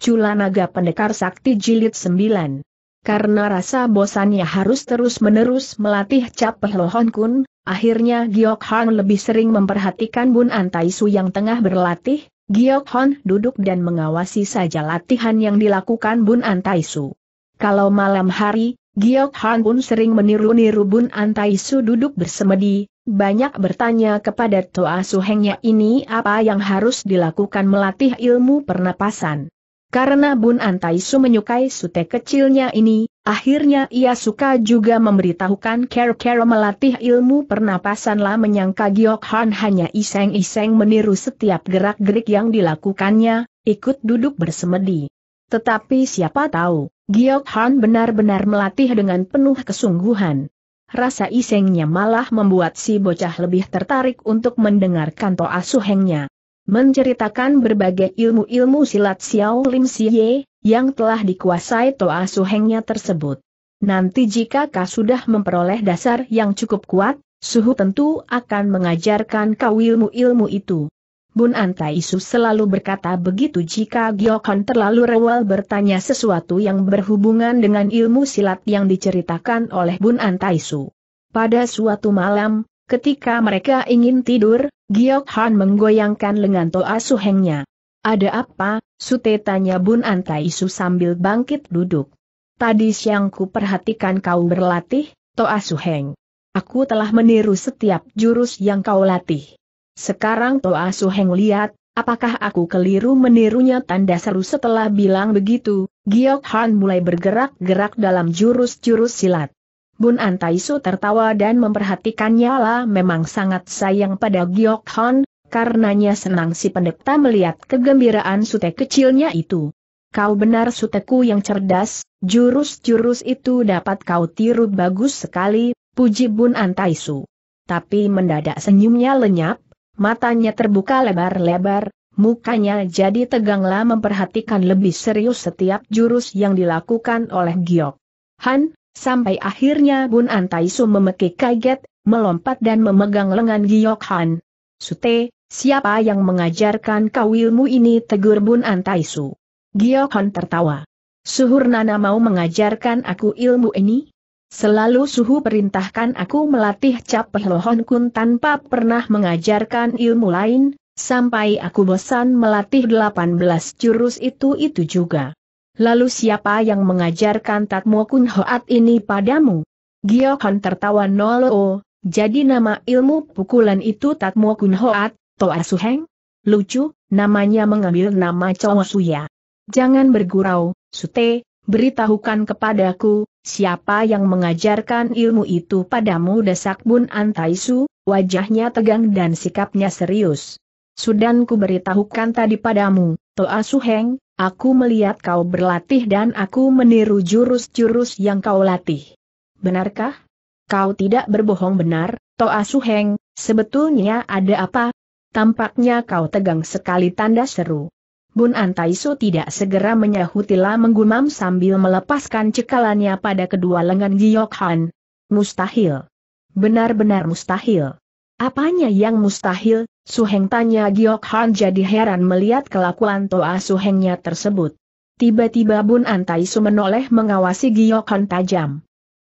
Cula Naga Pendekar Sakti Jilid 9. Karena rasa bosannya harus terus-menerus melatih cap Pehlohon Kun, akhirnya Giok Han lebih sering memperhatikan Bun Antaisu yang tengah berlatih, Giok Han duduk dan mengawasi saja latihan yang dilakukan Bun Antaisu. Kalau malam hari, Giok Han pun sering meniru-niru Bun Antaisu duduk bersemedi, banyak bertanya kepada Toa Suhengnya ini apa yang harus dilakukan melatih ilmu pernapasan. Karena Bun Antaisu menyukai sute kecilnya ini, akhirnya ia suka juga memberitahukan Kera Kera melatih ilmu pernapasan lah menyangka Giok Han hanya iseng-iseng meniru setiap gerak-gerik yang dilakukannya, ikut duduk bersemedi. Tetapi siapa tahu, Giok Han benar-benar melatih dengan penuh kesungguhan. Rasa isengnya malah membuat si bocah lebih tertarik untuk mendengarkan toa suhengnya menceritakan berbagai ilmu-ilmu silat Xiao Lim Xie, yang telah dikuasai Toa Suhengnya tersebut. Nanti jika kau sudah memperoleh dasar yang cukup kuat, Suhu tentu akan mengajarkan kau ilmu-ilmu itu. Bun Antai Su selalu berkata begitu jika Giokon terlalu rewel bertanya sesuatu yang berhubungan dengan ilmu silat yang diceritakan oleh Bun Antai Su. Pada suatu malam, ketika mereka ingin tidur, Giok Han menggoyangkan lengan Toa Suhengnya. Ada apa, Sute tanya Bun Antai Su sambil bangkit duduk. Tadi siang ku perhatikan kau berlatih, Toa Suheng. Aku telah meniru setiap jurus yang kau latih. Sekarang Toa Suheng lihat, apakah aku keliru menirunya tanda seru setelah bilang begitu, Giok Han mulai bergerak-gerak dalam jurus-jurus silat. Bun Antaisu tertawa dan memperhatikannya lah memang sangat sayang pada Giok Hon, karenanya senang si pendeta melihat kegembiraan sute kecilnya itu. Kau benar suteku yang cerdas, jurus-jurus itu dapat kau tiru bagus sekali, puji Bun Antaisu. Tapi mendadak senyumnya lenyap, matanya terbuka lebar-lebar, mukanya jadi teganglah memperhatikan lebih serius setiap jurus yang dilakukan oleh Giok. Han, Sampai akhirnya Bun Antaisu memekik kaget, melompat dan memegang lengan Giok Han. Sute, siapa yang mengajarkan kau ilmu ini tegur Bun Antaisu? Giok Han tertawa. Suhur Nana mau mengajarkan aku ilmu ini? Selalu suhu perintahkan aku melatih cap Pehlohon Kun tanpa pernah mengajarkan ilmu lain, sampai aku bosan melatih 18 jurus itu-itu juga. Lalu siapa yang mengajarkan Tatmo Kun Hoat ini padamu? Giohan tertawa nolo, jadi nama ilmu pukulan itu Tatmo Kun Hoat, Toa Suheng? Lucu, namanya mengambil nama cawasuya. Suya. Jangan bergurau, Sute, beritahukan kepadaku, siapa yang mengajarkan ilmu itu padamu desak Bun Antaisu, wajahnya tegang dan sikapnya serius. Sudan ku beritahukan tadi padamu, Toa Suheng, Aku melihat kau berlatih dan aku meniru jurus-jurus yang kau latih. Benarkah? Kau tidak berbohong benar, Toa Suheng, sebetulnya ada apa? Tampaknya kau tegang sekali tanda seru. Bun Antaiso tidak segera menyahutilah menggumam sambil melepaskan cekalannya pada kedua lengan Giyok Han. Mustahil. Benar-benar mustahil. Apanya yang mustahil, Suheng tanya Giok Han jadi heran melihat kelakuan Toa Suhengnya tersebut. Tiba-tiba Bun Antai menoleh mengawasi Giok Han tajam.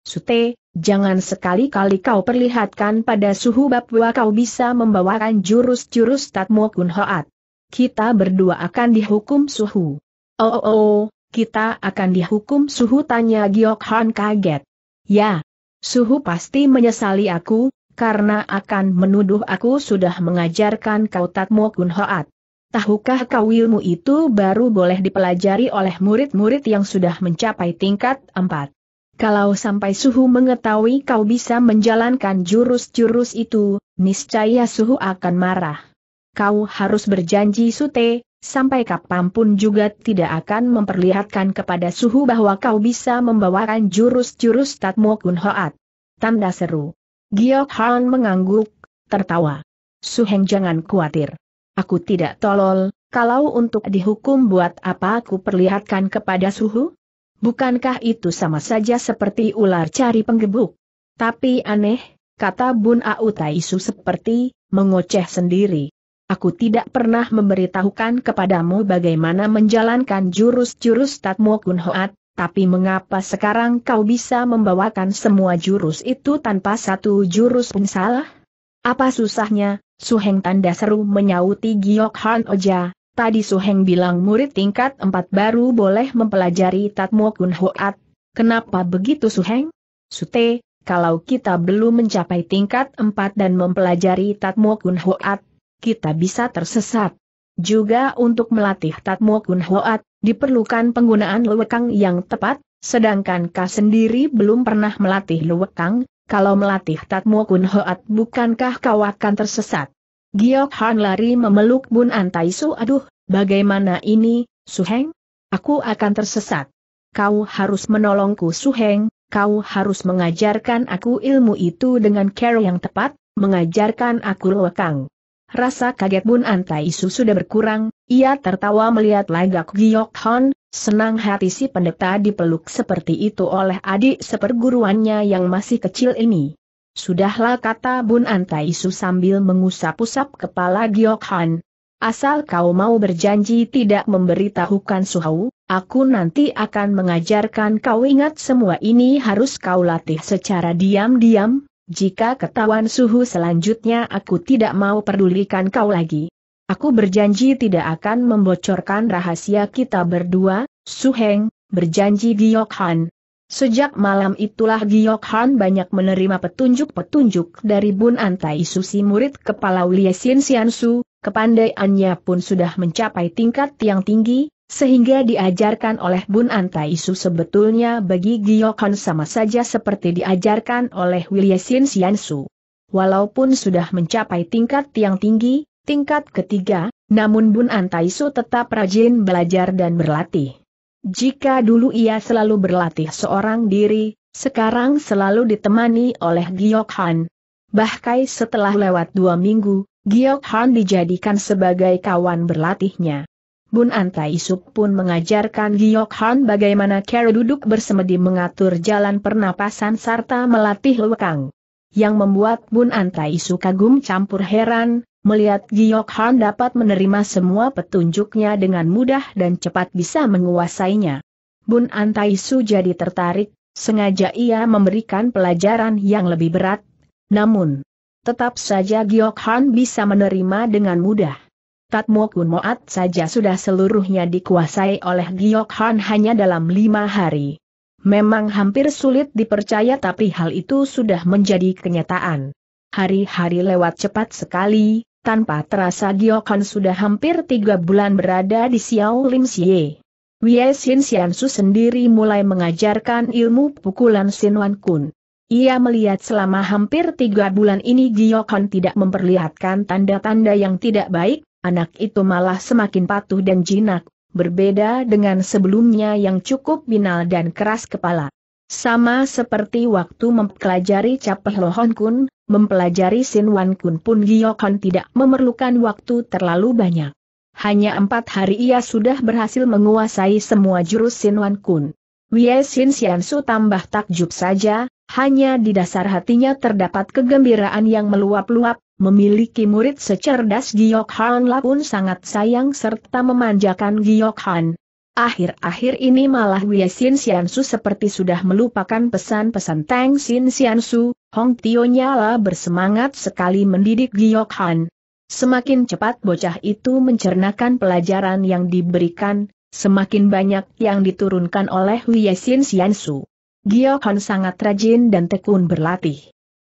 Sute, jangan sekali-kali kau perlihatkan pada suhu bahwa kau bisa membawakan jurus-jurus Tatmo Kun Hoat. Kita berdua akan dihukum suhu. Oh oh oh, kita akan dihukum suhu tanya Giok Han kaget. Ya, suhu pasti menyesali aku, karena akan menuduh aku sudah mengajarkan kau Tatmo kunhoat. Tahukah kau ilmu itu baru boleh dipelajari oleh murid-murid yang sudah mencapai tingkat 4. Kalau sampai suhu mengetahui kau bisa menjalankan jurus-jurus itu, niscaya suhu akan marah. Kau harus berjanji sute, sampai kapanpun juga tidak akan memperlihatkan kepada suhu bahwa kau bisa membawakan jurus-jurus Tatmo kunhoat. Tanda seru. Giok Han mengangguk, tertawa. Suheng jangan khawatir. Aku tidak tolol, kalau untuk dihukum buat apa aku perlihatkan kepada suhu? Bukankah itu sama saja seperti ular cari penggebuk? Tapi aneh, kata Bun Au seperti, mengoceh sendiri. Aku tidak pernah memberitahukan kepadamu bagaimana menjalankan jurus-jurus Tatmo Kun Hoat, tapi mengapa sekarang kau bisa membawakan semua jurus itu tanpa satu jurus pun salah? Apa susahnya, Suheng tanda seru menyauti Giok Han Oja, tadi Suheng bilang murid tingkat 4 baru boleh mempelajari Tatmo Kun Hoat. Kenapa begitu Suheng? Sute, kalau kita belum mencapai tingkat 4 dan mempelajari Tatmo Kun Hoat, kita bisa tersesat. Juga untuk melatih Tatmo Kun Hoat, Diperlukan penggunaan lewekang yang tepat, sedangkan Ka sendiri belum pernah melatih lewekang, kalau melatih Tatmo Kun Hoat bukankah kau akan tersesat? Giok Han lari memeluk Bun Antai aduh, bagaimana ini, Suheng? Aku akan tersesat. Kau harus menolongku Suheng, kau harus mengajarkan aku ilmu itu dengan cara yang tepat, mengajarkan aku lewekang. Rasa kaget Bun Antai Su sudah berkurang, ia tertawa melihat lagak Giok Hon, senang hati si pendeta dipeluk seperti itu oleh adik seperguruannya yang masih kecil ini. Sudahlah kata Bun Antai Su sambil mengusap-usap kepala Giok Hon. Asal kau mau berjanji tidak memberitahukan Suhau, aku nanti akan mengajarkan kau ingat semua ini harus kau latih secara diam-diam, jika ketahuan suhu selanjutnya aku tidak mau pedulikan kau lagi. Aku berjanji tidak akan membocorkan rahasia kita berdua, Suheng, berjanji Giok Han. Sejak malam itulah Giok Han banyak menerima petunjuk-petunjuk dari Bun Antai Susi murid kepala Lie Siansu. kepandaiannya pun sudah mencapai tingkat yang tinggi, sehingga diajarkan oleh Bun Antai Su sebetulnya bagi Giyokon sama saja seperti diajarkan oleh Wilyasin Siansu. Walaupun sudah mencapai tingkat yang tinggi, tingkat ketiga, namun Bun Antai Su tetap rajin belajar dan berlatih. Jika dulu ia selalu berlatih seorang diri, sekarang selalu ditemani oleh Giokhan. Bahkan setelah lewat dua minggu, Giyokhan dijadikan sebagai kawan berlatihnya. Bun Antai Suk pun mengajarkan Giok Han bagaimana cara duduk bersemedi mengatur jalan pernapasan serta melatih lekang. Yang membuat Bun Antai Suk kagum campur heran, melihat Giok Han dapat menerima semua petunjuknya dengan mudah dan cepat bisa menguasainya. Bun Antai Su jadi tertarik, sengaja ia memberikan pelajaran yang lebih berat, namun tetap saja Giok Han bisa menerima dengan mudah. Tatmo Kun Moat saja sudah seluruhnya dikuasai oleh Giok Han hanya dalam lima hari. Memang hampir sulit dipercaya tapi hal itu sudah menjadi kenyataan. Hari-hari lewat cepat sekali, tanpa terasa Giok Han sudah hampir tiga bulan berada di Xiao Lim Xie. Wei Xin Xiansu sendiri mulai mengajarkan ilmu pukulan Sinwan Kun. Ia melihat selama hampir tiga bulan ini Giok tidak memperlihatkan tanda-tanda yang tidak baik, Anak itu malah semakin patuh dan jinak, berbeda dengan sebelumnya yang cukup binal dan keras kepala. Sama seperti waktu mempelajari Capeh Lohon Kun, mempelajari Sin Wan Kun pun Giokon tidak memerlukan waktu terlalu banyak. Hanya empat hari ia sudah berhasil menguasai semua jurus Sin Wan Kun. Wie Sin Su tambah takjub saja, hanya di dasar hatinya terdapat kegembiraan yang meluap-luap, Memiliki murid secerdas Giok Han lah pun sangat sayang serta memanjakan Giok Han. Akhir-akhir ini malah Wei Xian Su seperti sudah melupakan pesan-pesan Tang Sin Su, Hong Tio Nyala bersemangat sekali mendidik Giok Han. Semakin cepat bocah itu mencernakan pelajaran yang diberikan, semakin banyak yang diturunkan oleh Wei Wiesin Siansu. Han sangat rajin dan tekun berlatih.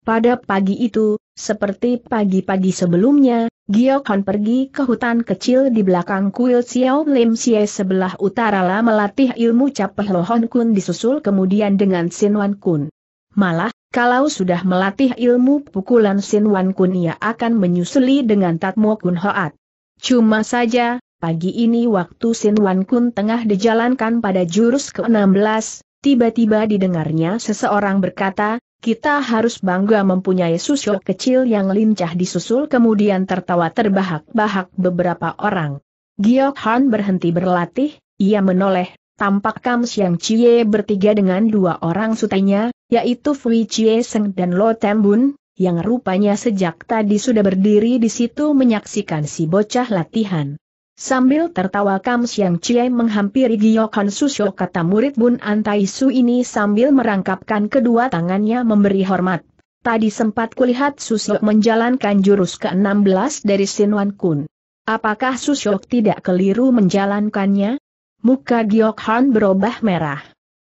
Pada pagi itu, seperti pagi-pagi sebelumnya, Gio pergi ke hutan kecil di belakang kuil Xiao Lim Xie sebelah utara lah melatih ilmu capeh Lohon Kun disusul kemudian dengan Sin Sinwan Kun. Malah, kalau sudah melatih ilmu pukulan Sin Sinwan Kun ia akan menyusuli dengan Tatmo Kun Hoat. Cuma saja, pagi ini waktu Sin Sinwan Kun tengah dijalankan pada jurus ke-16, tiba-tiba didengarnya seseorang berkata, kita harus bangga mempunyai susio kecil yang lincah disusul kemudian tertawa terbahak-bahak beberapa orang. Giok Han berhenti berlatih, ia menoleh, tampak Kam Siang Chie bertiga dengan dua orang sutenya, yaitu Fui Chie Seng dan Lo Tembun, yang rupanya sejak tadi sudah berdiri di situ menyaksikan si bocah latihan. Sambil tertawa Kam Siang Chie menghampiri Giokon Susyo kata murid Bun Antai Su ini sambil merangkapkan kedua tangannya memberi hormat. Tadi sempat kulihat Susyo menjalankan jurus ke-16 dari Sinwan Kun. Apakah Susyo tidak keliru menjalankannya? Muka Giokhan berubah merah.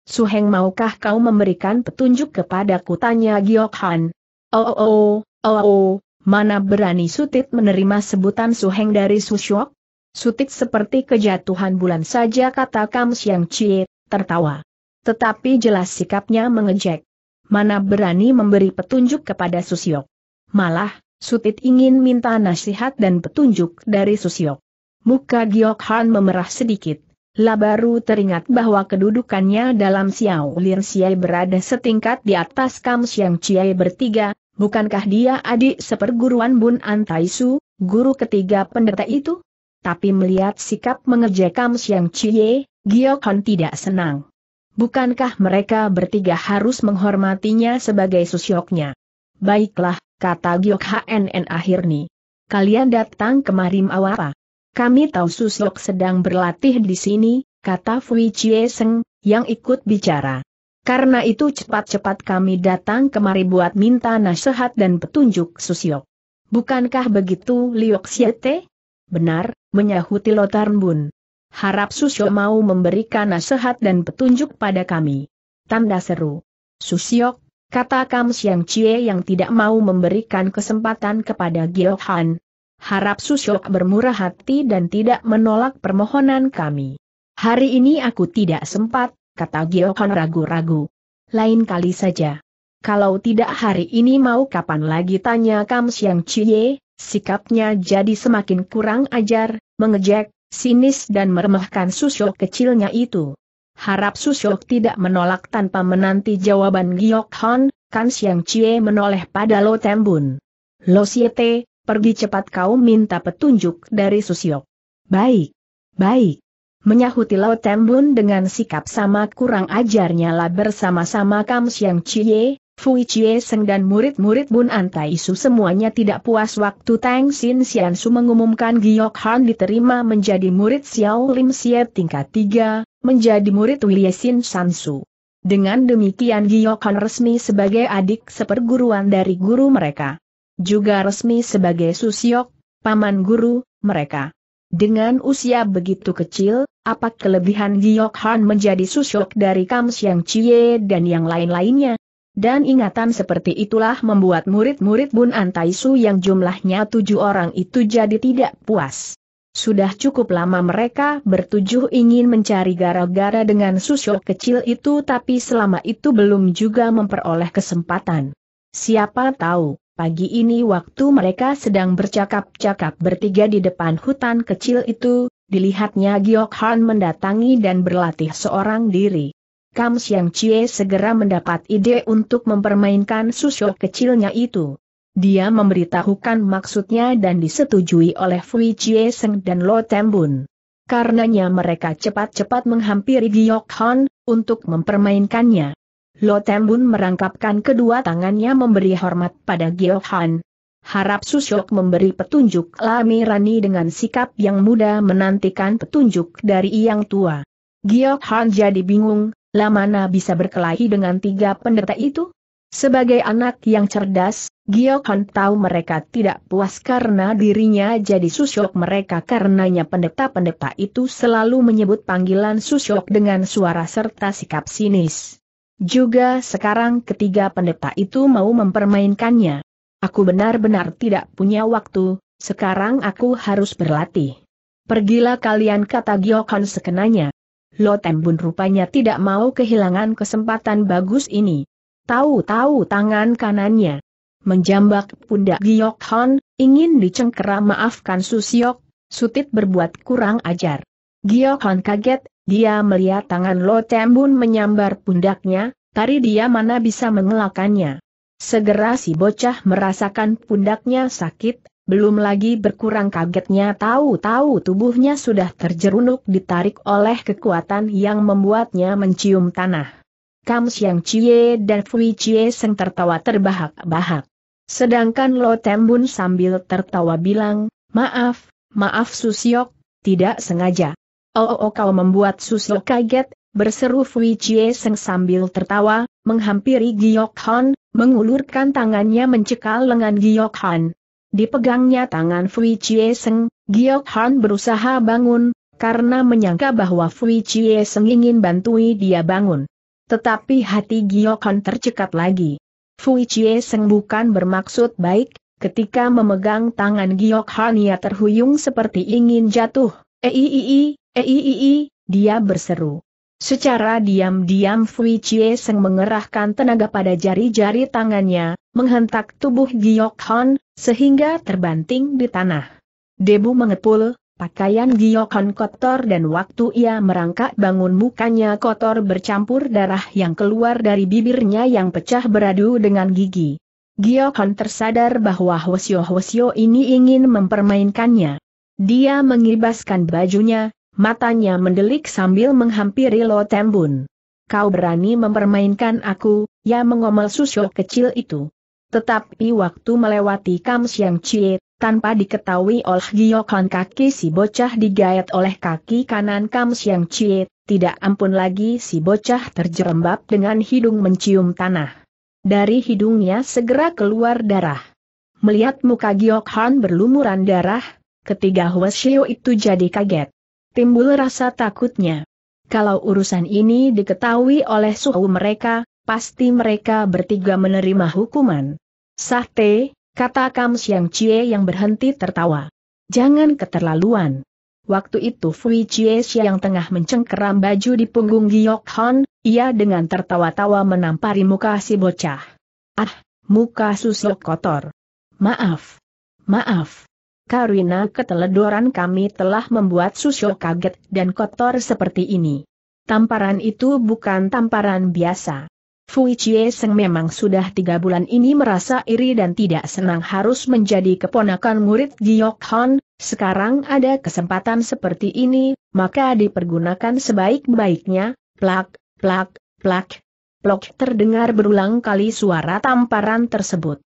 Suheng maukah kau memberikan petunjuk kepadaku tanya Giokhan. Oh oh oh, oh oh, mana berani Sutit menerima sebutan Suheng dari Susyo? Sutik seperti kejatuhan bulan saja kata Kam Siang Cie, tertawa. Tetapi jelas sikapnya mengejek. Mana berani memberi petunjuk kepada Susiok. Malah, Sutit ingin minta nasihat dan petunjuk dari Susiok. Muka Giok Han memerah sedikit, lah baru teringat bahwa kedudukannya dalam Xiao Lin Xiai berada setingkat di atas Kam Siang Chiai bertiga, bukankah dia adik seperguruan Bun Antaisu, guru ketiga pendeta itu? tapi melihat sikap mengejekam Siang Chie, Giokon tidak senang. Bukankah mereka bertiga harus menghormatinya sebagai susyoknya? Baiklah, kata Giok HNN akhirnya. Kalian datang kemari mau apa? Kami tahu susyok sedang berlatih di sini, kata Fui Chie Seng, yang ikut bicara. Karena itu cepat-cepat kami datang kemari buat minta nasihat dan petunjuk susyok. Bukankah begitu Liok Siete? Benar, menyahuti bun. Harap Susio mau memberikan nasihat dan petunjuk pada kami. Tanda seru. Susyok, kata Kam Siang Cie yang tidak mau memberikan kesempatan kepada Gilhan. Harap Susyok bermurah hati dan tidak menolak permohonan kami. Hari ini aku tidak sempat, kata Gilhan ragu-ragu. Lain kali saja. Kalau tidak hari ini mau kapan lagi tanya Kam Siang Cie, Sikapnya jadi semakin kurang ajar, mengejek, sinis dan meremehkan Susyok kecilnya itu. Harap Susyok tidak menolak tanpa menanti jawaban Giok Hon, Kan Siang cie menoleh pada Lo Tembun. Lo Siete, pergi cepat kau minta petunjuk dari Susyok. Baik, baik. Menyahuti Lao Tembun dengan sikap sama kurang ajarnya lah bersama-sama Kam Siang Chie, Fui Chie Seng dan murid-murid Bun Antai Su semuanya tidak puas waktu Tang Xin Xian Su mengumumkan Giok Han diterima menjadi murid Xiao Lim Xie tingkat 3, menjadi murid Xin San Su. Dengan demikian Giok Han resmi sebagai adik seperguruan dari guru mereka. Juga resmi sebagai Susiok, paman guru, mereka. Dengan usia begitu kecil, apa kelebihan Giok Han menjadi Susiok dari Kam Siang Chie dan yang lain-lainnya? Dan ingatan seperti itulah membuat murid-murid Bun Antaisu yang jumlahnya tujuh orang itu jadi tidak puas. Sudah cukup lama mereka bertujuh ingin mencari gara-gara dengan susyo kecil itu tapi selama itu belum juga memperoleh kesempatan. Siapa tahu, pagi ini waktu mereka sedang bercakap-cakap bertiga di depan hutan kecil itu, dilihatnya Giok Han mendatangi dan berlatih seorang diri. Kam Siang Chie segera mendapat ide untuk mempermainkan susuk kecilnya itu. Dia memberitahukan maksudnya dan disetujui oleh Fui Chie Seng dan Lo Tembun. Karenanya mereka cepat-cepat menghampiri Giok Hon, untuk mempermainkannya. Lo Tembun merangkapkan kedua tangannya memberi hormat pada Giok Hon. Harap Susyok memberi petunjuk Lami Rani dengan sikap yang muda menantikan petunjuk dari yang tua. Giok Han jadi bingung, Lamana bisa berkelahi dengan tiga pendeta itu? Sebagai anak yang cerdas, Giokhan tahu mereka tidak puas karena dirinya jadi susyok mereka karenanya pendeta-pendeta itu selalu menyebut panggilan susyok dengan suara serta sikap sinis. Juga sekarang ketiga pendeta itu mau mempermainkannya. Aku benar-benar tidak punya waktu, sekarang aku harus berlatih. Pergilah kalian kata Giokhan sekenanya. Lo Tembun rupanya tidak mau kehilangan kesempatan bagus ini. Tahu-tahu tangan kanannya menjambak pundak Giok Hon, ingin dicengkeram maafkan Susiok, Sutit berbuat kurang ajar. Giok Hon kaget, dia melihat tangan Lo Tembun menyambar pundaknya, tari dia mana bisa mengelakannya. Segera si bocah merasakan pundaknya sakit, belum lagi berkurang kagetnya tahu-tahu tubuhnya sudah terjerunuk ditarik oleh kekuatan yang membuatnya mencium tanah. Kam Siang Chie dan Fui Chie Seng tertawa terbahak-bahak. Sedangkan Lo Tembun sambil tertawa bilang, maaf, maaf Susyok, tidak sengaja. Oh, oh, oh kau membuat Susyok kaget, berseru Fui Chie Seng sambil tertawa, menghampiri Giyok Han, mengulurkan tangannya mencekal lengan Giyok Han. Dipegangnya tangan Fui Chie Seng, Giok Han berusaha bangun, karena menyangka bahwa Fui Chie Seng ingin bantui dia bangun. Tetapi hati Giok Han tercekat lagi. Fui Chie Seng bukan bermaksud baik, ketika memegang tangan Giok Han ia terhuyung seperti ingin jatuh. Eiii, eh, eiii, eh, dia berseru. Secara diam-diam Fui Chie Seng mengerahkan tenaga pada jari-jari tangannya, menghentak tubuh Giok Han, sehingga terbanting di tanah. Debu mengepul, pakaian Giokon kotor dan waktu ia merangkak bangun mukanya kotor bercampur darah yang keluar dari bibirnya yang pecah beradu dengan gigi. Giokon tersadar bahwa Hwasyo-Hwasyo ini ingin mempermainkannya. Dia mengibaskan bajunya, matanya mendelik sambil menghampiri Lo Tembun. Kau berani mempermainkan aku, ya mengomel susyo kecil itu. Tetapi waktu melewati Kam Siang Chie, tanpa diketahui oleh Giyokan kaki si bocah digayat oleh kaki kanan Kam Siang Chie, tidak ampun lagi si bocah terjerembab dengan hidung mencium tanah. Dari hidungnya segera keluar darah. Melihat muka Giokhan berlumuran darah, ketiga Huasio itu jadi kaget. Timbul rasa takutnya. Kalau urusan ini diketahui oleh suhu mereka, pasti mereka bertiga menerima hukuman. Sahte, kata Kam Siang cie yang berhenti tertawa. Jangan keterlaluan. Waktu itu Fui Cie Siang tengah mencengkeram baju di punggung Giok Hon, ia dengan tertawa-tawa menampari muka si bocah. Ah, muka susuk kotor. Maaf. Maaf. Karina keteledoran kami telah membuat susuk kaget dan kotor seperti ini. Tamparan itu bukan tamparan biasa. Fui Chie Seng memang sudah tiga bulan ini merasa iri dan tidak senang harus menjadi keponakan murid Giok Han, sekarang ada kesempatan seperti ini, maka dipergunakan sebaik-baiknya, plak, plak, plak. Plok terdengar berulang kali suara tamparan tersebut.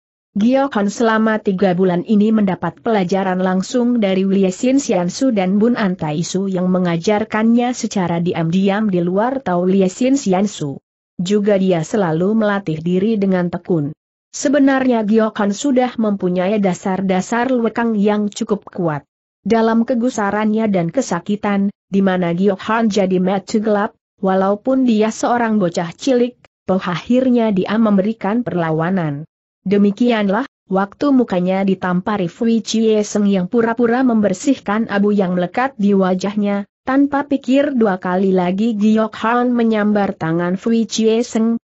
Han selama tiga bulan ini mendapat pelajaran langsung dari Wiliesin Siansu dan Bun Antaisu yang mengajarkannya secara diam-diam di luar Tau Wiliesin Siansu. Juga dia selalu melatih diri dengan tekun. Sebenarnya Giokan sudah mempunyai dasar-dasar lekang yang cukup kuat. Dalam kegusarannya dan kesakitan, di mana Giokan jadi mata gelap, walaupun dia seorang bocah cilik, toh akhirnya dia memberikan perlawanan. Demikianlah, Waktu mukanya ditampari Fui Chie yang pura-pura membersihkan abu yang melekat di wajahnya, tanpa pikir dua kali lagi Giok Han menyambar tangan Fui Chie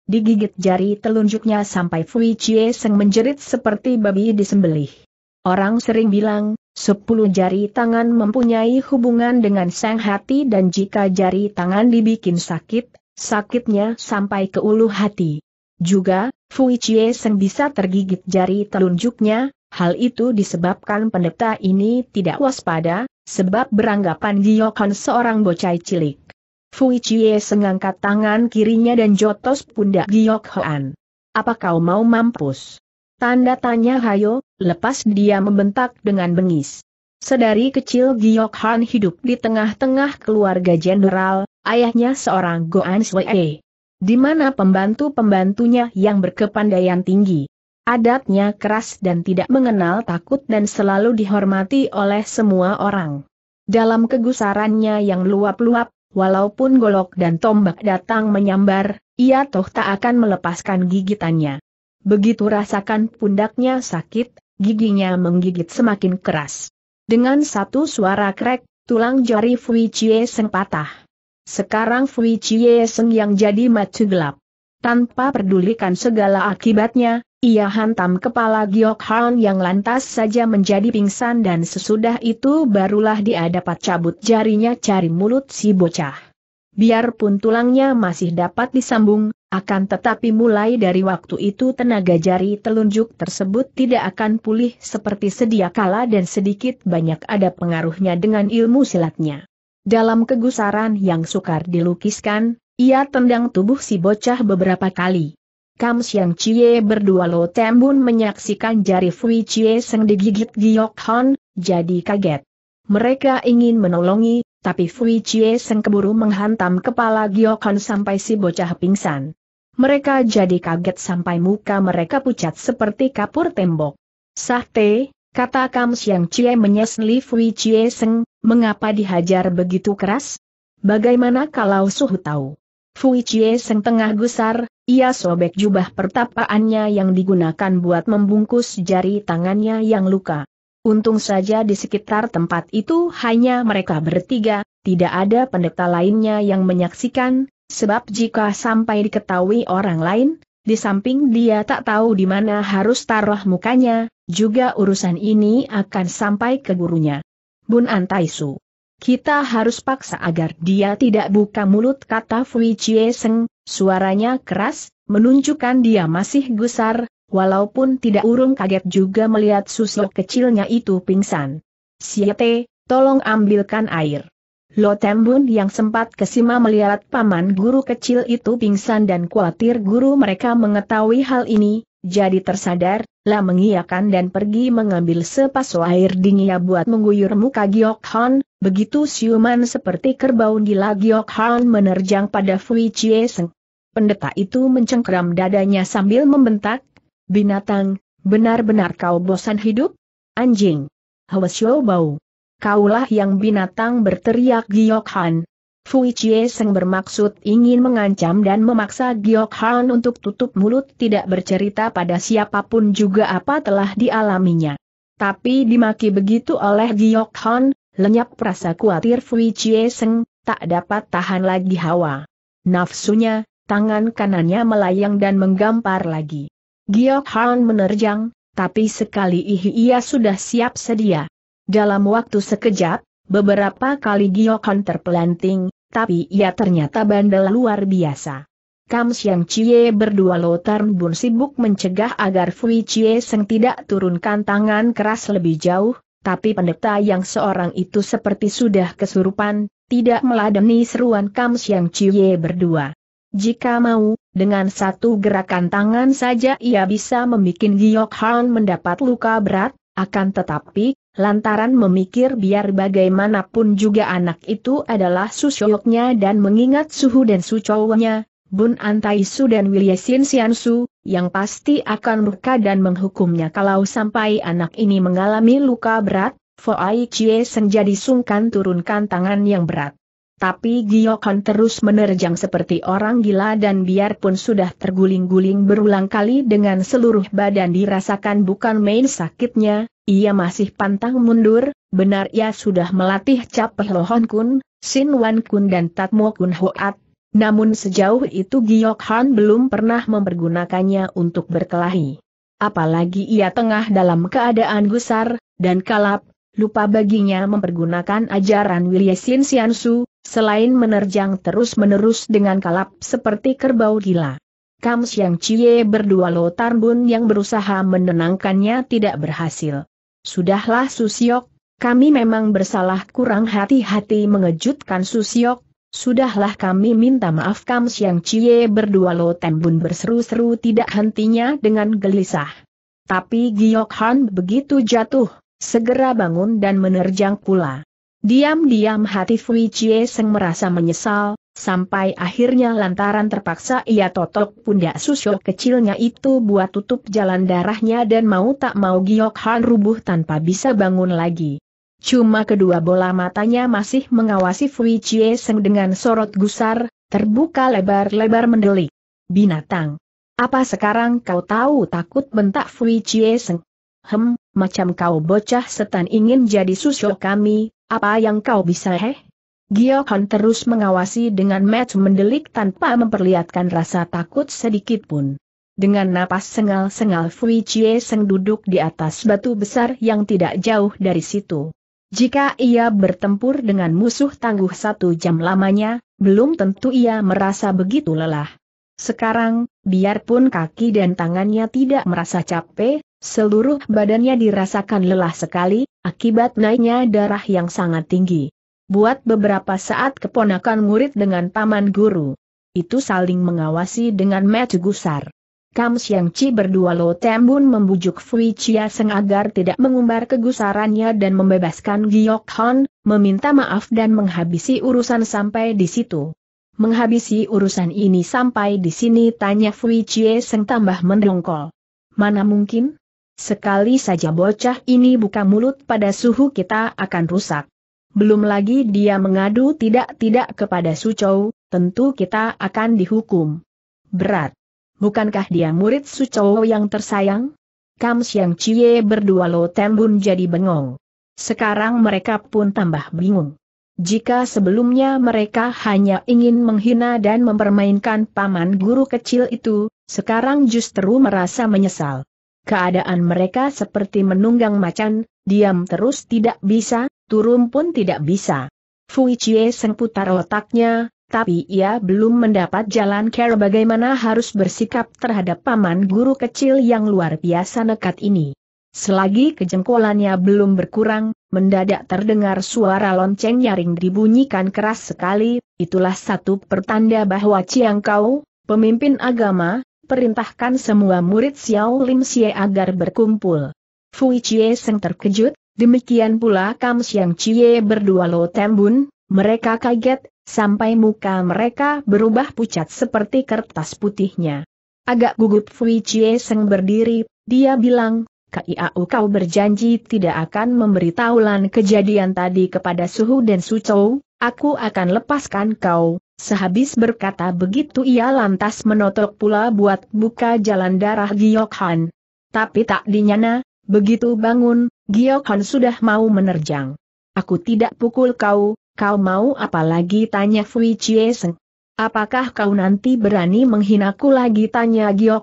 digigit jari telunjuknya sampai Fui Chie Seng menjerit seperti babi disembelih. Orang sering bilang, sepuluh jari tangan mempunyai hubungan dengan sang hati dan jika jari tangan dibikin sakit, sakitnya sampai ke ulu hati. Juga, Fui Chie Seng bisa tergigit jari telunjuknya, hal itu disebabkan pendeta ini tidak waspada, sebab beranggapan Giokon seorang bocah cilik. Fui Chie Seng angkat tangan kirinya dan jotos pundak Giok Apa kau mau mampus? Tanda tanya Hayo, lepas dia membentak dengan bengis. Sedari kecil Giok hidup di tengah-tengah keluarga jenderal, ayahnya seorang Goan Swee di mana pembantu-pembantunya yang berkepandaian tinggi. Adatnya keras dan tidak mengenal takut dan selalu dihormati oleh semua orang. Dalam kegusarannya yang luap-luap, walaupun golok dan tombak datang menyambar, ia toh tak akan melepaskan gigitannya. Begitu rasakan pundaknya sakit, giginya menggigit semakin keras. Dengan satu suara krek, tulang jari Fui Chie sempatah. Sekarang Fui Chie Seng yang jadi matu gelap. Tanpa pedulikan segala akibatnya, ia hantam kepala Giok Han yang lantas saja menjadi pingsan dan sesudah itu barulah dia dapat cabut jarinya cari mulut si bocah. Biarpun tulangnya masih dapat disambung, akan tetapi mulai dari waktu itu tenaga jari telunjuk tersebut tidak akan pulih seperti sedia kala dan sedikit banyak ada pengaruhnya dengan ilmu silatnya. Dalam kegusaran yang sukar dilukiskan, ia tendang tubuh si bocah beberapa kali. Kam Siang Chie berdua Lo Tembun menyaksikan jari Fui Chie Seng digigit Giok Hon, jadi kaget. Mereka ingin menolongi, tapi Fui Chie Seng keburu menghantam kepala Giok Hon sampai si bocah pingsan. Mereka jadi kaget sampai muka mereka pucat seperti kapur tembok. Sahte, Kata Kam Siang Cie menyes Li Fui Cie Seng, mengapa dihajar begitu keras? Bagaimana kalau suhu tahu? Fui Cie Seng tengah gusar, ia sobek jubah pertapaannya yang digunakan buat membungkus jari tangannya yang luka. Untung saja di sekitar tempat itu hanya mereka bertiga, tidak ada pendeta lainnya yang menyaksikan, Sebab jika sampai diketahui orang lain, di samping dia tak tahu di mana harus taruh mukanya, juga urusan ini akan sampai ke gurunya. Bun Antaisu. Kita harus paksa agar dia tidak buka mulut kata Fui Chie Seng, suaranya keras, menunjukkan dia masih gusar, walaupun tidak urung kaget juga melihat susuk kecilnya itu pingsan. Siete, tolong ambilkan air. Lo Tembun yang sempat kesima melihat paman guru kecil itu pingsan dan khawatir guru mereka mengetahui hal ini, jadi tersadar, lah mengiyakan dan pergi mengambil sepasu air dinginnya buat mengguyur muka Giok Han, begitu siuman seperti kerbau gila Giok Han menerjang pada Fui Chie Seng. Pendeta itu mencengkeram dadanya sambil membentak, binatang, benar-benar kau bosan hidup? Anjing! hawa Xiao Bau! Kaulah yang binatang berteriak Giok Han, Fui Chie Seng bermaksud ingin mengancam dan memaksa Giok Han untuk tutup mulut tidak bercerita pada siapapun juga apa telah dialaminya. Tapi dimaki begitu oleh Giok Han, lenyap rasa khawatir Fui Chie Seng, tak dapat tahan lagi hawa. Nafsunya, tangan kanannya melayang dan menggampar lagi. Giok Han menerjang, tapi sekali ia sudah siap sedia. Dalam waktu sekejap, Beberapa kali Giok Han terpelanting, tapi ia ternyata bandel luar biasa. Kam Siang Chie berdua Lotar Bun sibuk mencegah agar Fui Chie Seng tidak turunkan tangan keras lebih jauh, tapi pendeta yang seorang itu seperti sudah kesurupan, tidak meladeni seruan Kam Siang Chie berdua. Jika mau, dengan satu gerakan tangan saja ia bisa membuat Giok Han mendapat luka berat, akan tetapi, lantaran memikir biar bagaimanapun juga anak itu adalah susyoknya dan mengingat suhu dan sucownya, Bun Antai Su dan Wilyesin Siansu, yang pasti akan murka dan menghukumnya kalau sampai anak ini mengalami luka berat, Ai Chie jadi sungkan turunkan tangan yang berat. Tapi Giyokon terus menerjang seperti orang gila dan biarpun sudah terguling-guling berulang kali dengan seluruh badan dirasakan bukan main sakitnya, ia masih pantang mundur, benar ia sudah melatih capeh Lohon Kun, Sin Wan Kun dan Tatmo Kun Hoat, namun sejauh itu Giokhan belum pernah mempergunakannya untuk berkelahi. Apalagi ia tengah dalam keadaan gusar, dan kalap, lupa baginya mempergunakan ajaran Wilye Sin Siansu, Selain menerjang terus-menerus dengan kalap seperti kerbau gila. Kam yang Cie berdua Lo Tarbun yang berusaha menenangkannya tidak berhasil. Sudahlah Susiok, kami memang bersalah kurang hati-hati mengejutkan Susiok, Sudahlah kami minta maaf Kam yang Cie berdua Lo Tembun berseru-seru tidak hentinya dengan gelisah. Tapi Giok Han begitu jatuh, segera bangun dan menerjang pula. Diam-diam hati Fui Chie Seng merasa menyesal, sampai akhirnya lantaran terpaksa ia totok pundak susuk kecilnya itu buat tutup jalan darahnya dan mau tak mau Giok Han rubuh tanpa bisa bangun lagi. Cuma kedua bola matanya masih mengawasi Fui Chie Seng dengan sorot gusar, terbuka lebar-lebar mendelik. Binatang. Apa sekarang kau tahu takut bentak Fui Chie Seng? Hem, macam kau bocah setan ingin jadi susuk kami, apa yang kau bisa heh? Giohon terus mengawasi dengan match mendelik tanpa memperlihatkan rasa takut sedikit pun. Dengan napas sengal-sengal Fui Chie Seng duduk di atas batu besar yang tidak jauh dari situ. Jika ia bertempur dengan musuh tangguh satu jam lamanya, belum tentu ia merasa begitu lelah. Sekarang, biarpun kaki dan tangannya tidak merasa capek, seluruh badannya dirasakan lelah sekali, akibat naiknya darah yang sangat tinggi. Buat beberapa saat keponakan murid dengan paman guru. Itu saling mengawasi dengan mata gusar. Kam Siang Chi berdua Lo Tembun membujuk Fui Chia Seng agar tidak mengumbar kegusarannya dan membebaskan Giok Hon, meminta maaf dan menghabisi urusan sampai di situ. Menghabisi urusan ini sampai di sini tanya Fui Chia Seng tambah mendongkol. Mana mungkin? Sekali saja bocah ini buka mulut pada suhu kita akan rusak. Belum lagi dia mengadu tidak-tidak kepada Sucou, tentu kita akan dihukum. Berat. Bukankah dia murid Sucou yang tersayang? Kam yang Cie berdua Lo Tembun jadi bengong. Sekarang mereka pun tambah bingung. Jika sebelumnya mereka hanya ingin menghina dan mempermainkan paman guru kecil itu, sekarang justru merasa menyesal. Keadaan mereka seperti menunggang macan, diam terus tidak bisa, turun pun tidak bisa. Fui Chie sengputar otaknya, tapi ia belum mendapat jalan care bagaimana harus bersikap terhadap paman guru kecil yang luar biasa nekat ini. Selagi kejengkolannya belum berkurang, mendadak terdengar suara lonceng nyaring dibunyikan keras sekali, itulah satu pertanda bahwa Chiang Kau, pemimpin agama, perintahkan semua murid Xiao Lim Xie agar berkumpul. Fui Chie Seng terkejut, demikian pula Kam Xiang Chie berdua Lo Tembun, mereka kaget, sampai muka mereka berubah pucat seperti kertas putihnya. Agak gugup Fui Chie Seng berdiri, dia bilang, KIAU kau berjanji tidak akan memberitahulan kejadian tadi kepada Suhu dan Sucou, aku akan lepaskan kau, Sehabis berkata begitu ia lantas menotok pula buat buka jalan darah Giok Tapi tak dinyana, begitu bangun, Giok sudah mau menerjang. Aku tidak pukul kau, kau mau apa lagi tanya Fui Chie Seng. Apakah kau nanti berani menghinaku lagi tanya Giok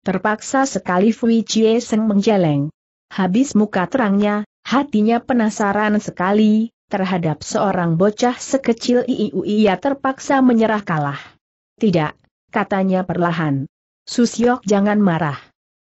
Terpaksa sekali Fui Chie Seng menjeleng. Habis muka terangnya, hatinya penasaran sekali, terhadap seorang bocah sekecil IIU ia terpaksa menyerah kalah. Tidak, katanya perlahan. Susyok jangan marah.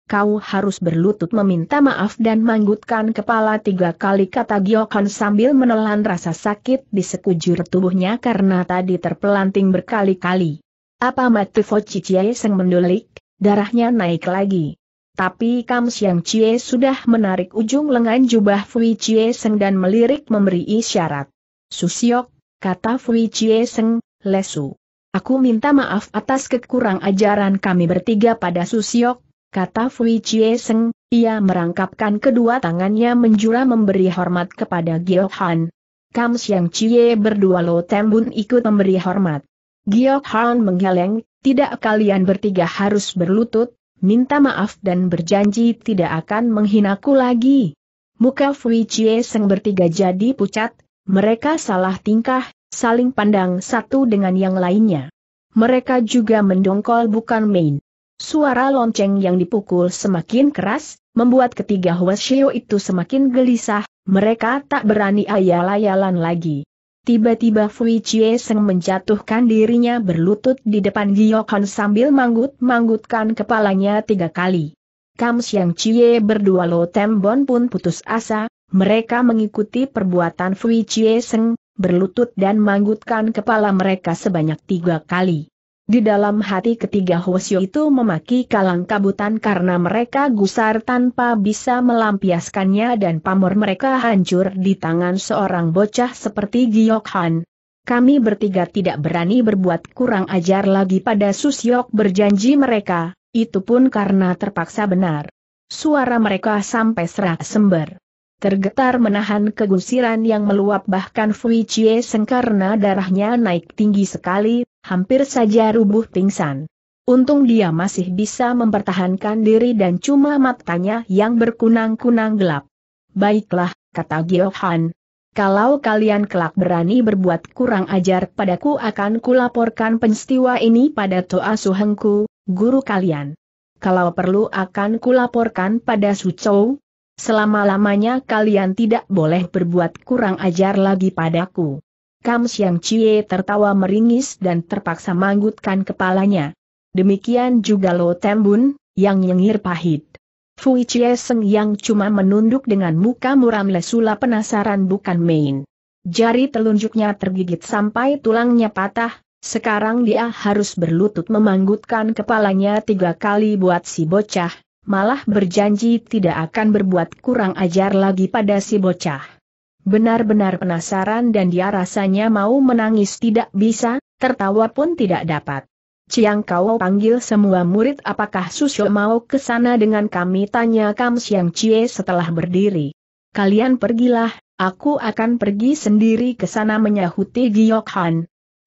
Kau harus berlutut meminta maaf dan manggutkan kepala tiga kali kata Gyokan sambil menelan rasa sakit di sekujur tubuhnya karena tadi terpelanting berkali-kali. Apa mati Ocicie Seng mendulik, darahnya naik lagi. Tapi Kam Siang Chie sudah menarik ujung lengan jubah Fui Chie Seng dan melirik memberi isyarat. Susiok, kata Fui Chie Seng, lesu. Aku minta maaf atas kekurang ajaran kami bertiga pada Susiok, kata Fui Chie Seng, ia merangkapkan kedua tangannya menjura memberi hormat kepada Giok Han. Kam Siang Chie berdua Lo Tembun ikut memberi hormat. Giok Han menggeleng, tidak kalian bertiga harus berlutut, minta maaf dan berjanji tidak akan menghinaku lagi. Muka Fui Chie Seng bertiga jadi pucat, mereka salah tingkah, saling pandang satu dengan yang lainnya. Mereka juga mendongkol bukan main. Suara lonceng yang dipukul semakin keras, membuat ketiga Hwasyo itu semakin gelisah, mereka tak berani ayal-ayalan lagi. Tiba-tiba Fui Chie Seng menjatuhkan dirinya berlutut di depan Giyokon sambil manggut-manggutkan kepalanya tiga kali. Kam Siang Chie berdua Lo Tembon pun putus asa, mereka mengikuti perbuatan Fui Chie Seng, berlutut dan manggutkan kepala mereka sebanyak tiga kali. Di dalam hati ketiga Hwasyo itu memaki kalang kabutan karena mereka gusar tanpa bisa melampiaskannya dan pamor mereka hancur di tangan seorang bocah seperti Giyok Han. Kami bertiga tidak berani berbuat kurang ajar lagi pada Susyok berjanji mereka, itu pun karena terpaksa benar. Suara mereka sampai serak sember. Tergetar menahan kegusiran yang meluap bahkan Fui Chie karena darahnya naik tinggi sekali, Hampir saja rubuh pingsan. Untung dia masih bisa mempertahankan diri dan cuma matanya yang berkunang-kunang gelap. Baiklah, kata Giohan. Kalau kalian kelak berani berbuat kurang ajar padaku akan kulaporkan peristiwa ini pada Toa Suhengku, guru kalian. Kalau perlu akan kulaporkan pada Sucou. Selama-lamanya kalian tidak boleh berbuat kurang ajar lagi padaku. Kam Siang Chie tertawa meringis dan terpaksa manggutkan kepalanya. Demikian juga Lo Tembun, yang nyengir pahit. Fui Chie Seng yang cuma menunduk dengan muka muram lesula penasaran bukan main. Jari telunjuknya tergigit sampai tulangnya patah, sekarang dia harus berlutut memanggutkan kepalanya tiga kali buat si bocah, malah berjanji tidak akan berbuat kurang ajar lagi pada si bocah. Benar-benar penasaran dan dia rasanya mau menangis tidak bisa, tertawa pun tidak dapat. Ciang Kau panggil semua murid apakah Susyo mau ke sana dengan kami tanya Kam Siang Cie setelah berdiri. Kalian pergilah, aku akan pergi sendiri ke sana menyahuti Giyok Han.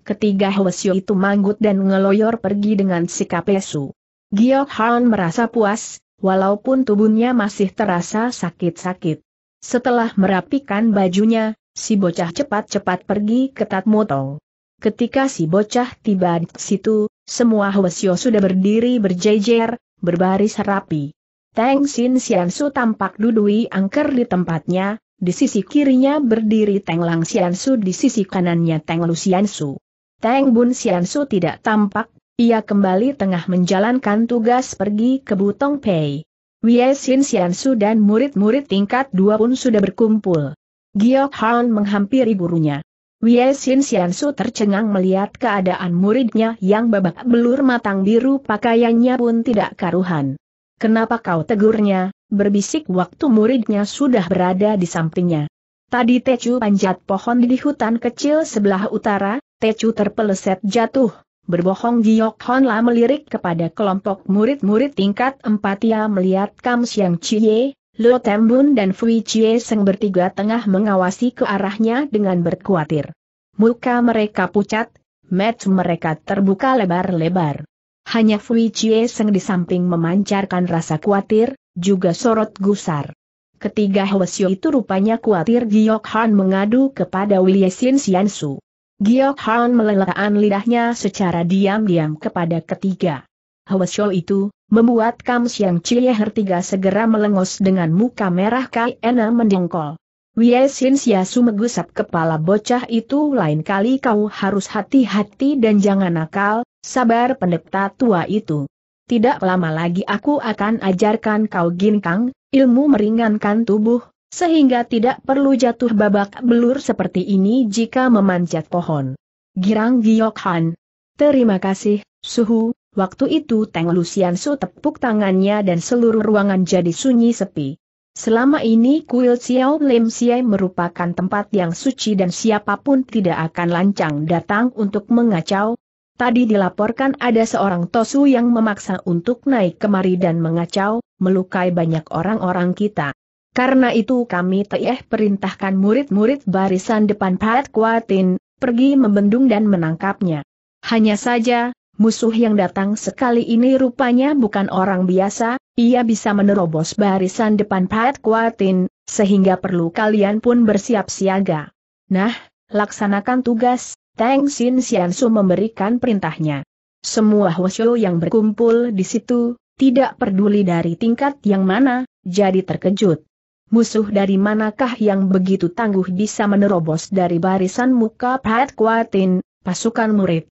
Ketiga Hwasyo itu manggut dan ngeloyor pergi dengan sikap lesu. Giyok Han merasa puas, walaupun tubuhnya masih terasa sakit-sakit. Setelah merapikan bajunya, si bocah cepat-cepat pergi ke Tatmotong. Ketika si bocah tiba di situ, semua Hwasyo sudah berdiri berjejer, berbaris rapi. Teng Sin Siansu tampak dudui angker di tempatnya, di sisi kirinya berdiri Teng Lang Siansu di sisi kanannya Teng Lu Siansu. Teng Bun Siansu tidak tampak, ia kembali tengah menjalankan tugas pergi ke Butong Pei. Wei Xin Xiansu dan murid-murid tingkat dua pun sudah berkumpul. Giok Han menghampiri gurunya. Wei Xin Xiansu tercengang melihat keadaan muridnya yang babak belur matang biru pakaiannya pun tidak karuhan. Kenapa kau tegurnya, berbisik waktu muridnya sudah berada di sampingnya. Tadi Tecu panjat pohon di hutan kecil sebelah utara, Tecu terpeleset jatuh, Berbohong Giok Hon La melirik kepada kelompok murid-murid tingkat empat ia melihat Kam Siang Chie, Lo Tembun dan Fui Chie Seng bertiga tengah mengawasi ke arahnya dengan berkuatir. Muka mereka pucat, match mereka terbuka lebar-lebar. Hanya Fui Chie Seng di samping memancarkan rasa kuatir, juga sorot gusar. Ketiga Hwasyo itu rupanya kuatir Giok Han mengadu kepada Wilyesin Siansu. Giok Han melelehkan lidahnya secara diam-diam kepada ketiga. Shou itu, membuat Kam Siang Cie Hertiga segera melengos dengan muka merah Kai Ena mendengkol. Sin Siasu megusap kepala bocah itu lain kali kau harus hati-hati dan jangan nakal, sabar pendeta tua itu. Tidak lama lagi aku akan ajarkan kau ginkang, ilmu meringankan tubuh, sehingga tidak perlu jatuh babak belur seperti ini jika memanjat pohon. Girang Giok Han. Terima kasih, Suhu. Waktu itu Teng Lusian Su tepuk tangannya dan seluruh ruangan jadi sunyi sepi. Selama ini kuil Xiao Lim Siai merupakan tempat yang suci dan siapapun tidak akan lancang datang untuk mengacau. Tadi dilaporkan ada seorang Tosu yang memaksa untuk naik kemari dan mengacau, melukai banyak orang-orang kita. Karena itu kami teh perintahkan murid-murid barisan depan Pat Kuatin, pergi membendung dan menangkapnya. Hanya saja, musuh yang datang sekali ini rupanya bukan orang biasa, ia bisa menerobos barisan depan Pat Kuatin, sehingga perlu kalian pun bersiap siaga. Nah, laksanakan tugas, Tang Sin Xiansu memberikan perintahnya. Semua Hwasyo yang berkumpul di situ, tidak peduli dari tingkat yang mana, jadi terkejut musuh dari manakah yang begitu tangguh bisa menerobos dari barisan muka Pat Kuatin, pasukan murid.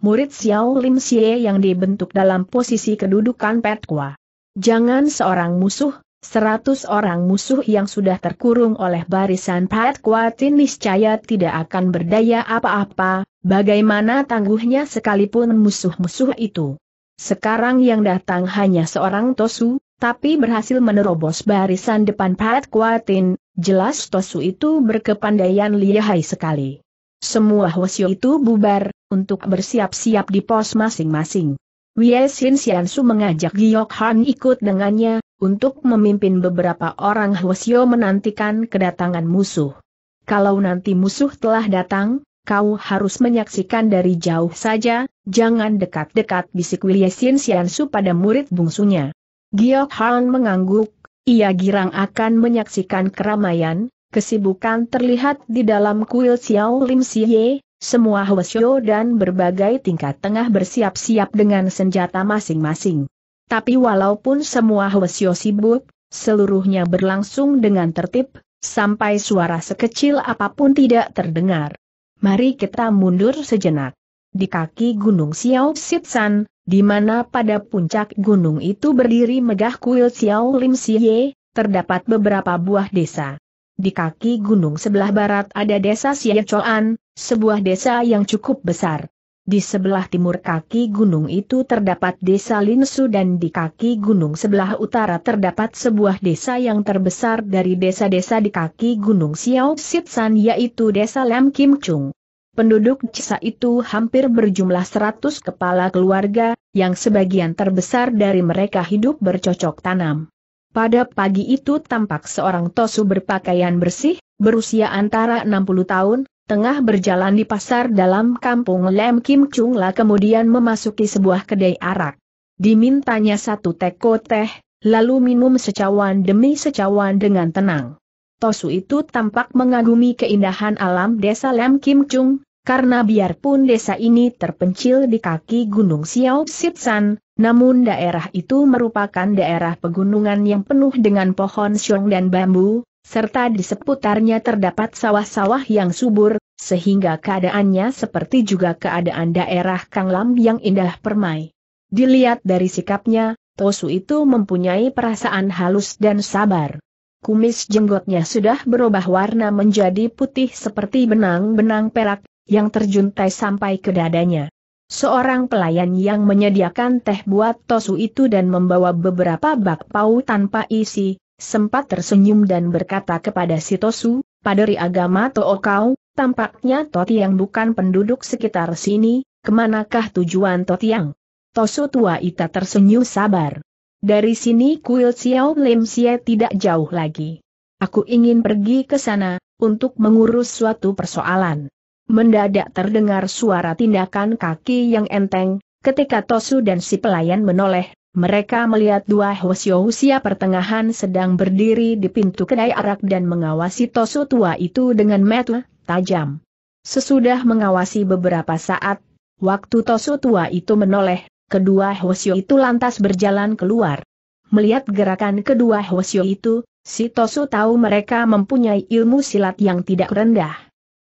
Murid Xiao Lim Xie yang dibentuk dalam posisi kedudukan Pat Kua. Jangan seorang musuh, seratus orang musuh yang sudah terkurung oleh barisan Pat Kuatin niscaya tidak akan berdaya apa-apa, bagaimana tangguhnya sekalipun musuh-musuh itu. Sekarang yang datang hanya seorang Tosu, tapi berhasil menerobos barisan depan Pat Kuatin, jelas Tosu itu berkepandaian lihai sekali. Semua Hwasyo itu bubar, untuk bersiap-siap di pos masing-masing. Wei Sian Su mengajak Giok Han ikut dengannya, untuk memimpin beberapa orang Hwasyo menantikan kedatangan musuh. Kalau nanti musuh telah datang, kau harus menyaksikan dari jauh saja, jangan dekat-dekat bisik Sian Su pada murid bungsunya. Giok Han mengangguk, ia girang akan menyaksikan keramaian, kesibukan terlihat di dalam kuil Xiao Lim Ye. semua Hwasyo dan berbagai tingkat tengah bersiap-siap dengan senjata masing-masing. Tapi walaupun semua Hwasyo sibuk, seluruhnya berlangsung dengan tertib, sampai suara sekecil apapun tidak terdengar. Mari kita mundur sejenak. Di kaki Gunung Xiao Sitsan, di mana pada puncak gunung itu berdiri megah kuil Xiao Lim Siye, terdapat beberapa buah desa. Di kaki gunung sebelah barat ada desa Siye Choan, sebuah desa yang cukup besar. Di sebelah timur kaki gunung itu terdapat desa Linsu dan di kaki gunung sebelah utara terdapat sebuah desa yang terbesar dari desa-desa di kaki gunung Xiao Sit yaitu desa Lam Kim Chung. Penduduk Cisa itu hampir berjumlah 100 kepala keluarga, yang sebagian terbesar dari mereka hidup bercocok tanam. Pada pagi itu tampak seorang Tosu berpakaian bersih, berusia antara 60 tahun, tengah berjalan di pasar dalam kampung Lem Kim Chung La kemudian memasuki sebuah kedai arak. Dimintanya satu teko teh, lalu minum secawan demi secawan dengan tenang. Tosu itu tampak mengagumi keindahan alam desa Lam Kim Chung, karena biarpun desa ini terpencil di kaki Gunung Xiao Sitsan, namun daerah itu merupakan daerah pegunungan yang penuh dengan pohon siung dan bambu, serta di seputarnya terdapat sawah-sawah yang subur, sehingga keadaannya seperti juga keadaan daerah Kang Lam yang indah permai. Dilihat dari sikapnya, Tosu itu mempunyai perasaan halus dan sabar kumis jenggotnya sudah berubah warna menjadi putih seperti benang-benang perak, yang terjuntai sampai ke dadanya. Seorang pelayan yang menyediakan teh buat Tosu itu dan membawa beberapa bak tanpa isi, sempat tersenyum dan berkata kepada si Tosu, Padari agama To'o kau, tampaknya Toti yang bukan penduduk sekitar sini, kemanakah tujuan Toti yang? Tosu tua itu tersenyum sabar. Dari sini kuil Xiao Lim Xie tidak jauh lagi. Aku ingin pergi ke sana, untuk mengurus suatu persoalan. Mendadak terdengar suara tindakan kaki yang enteng, ketika Tosu dan si pelayan menoleh, mereka melihat dua Hwasyo usia pertengahan sedang berdiri di pintu kedai arak dan mengawasi Tosu tua itu dengan metu, tajam. Sesudah mengawasi beberapa saat, waktu Tosu tua itu menoleh, Kedua Hwasyo itu lantas berjalan keluar. Melihat gerakan kedua Hwasyo itu, si Tosu tahu mereka mempunyai ilmu silat yang tidak rendah.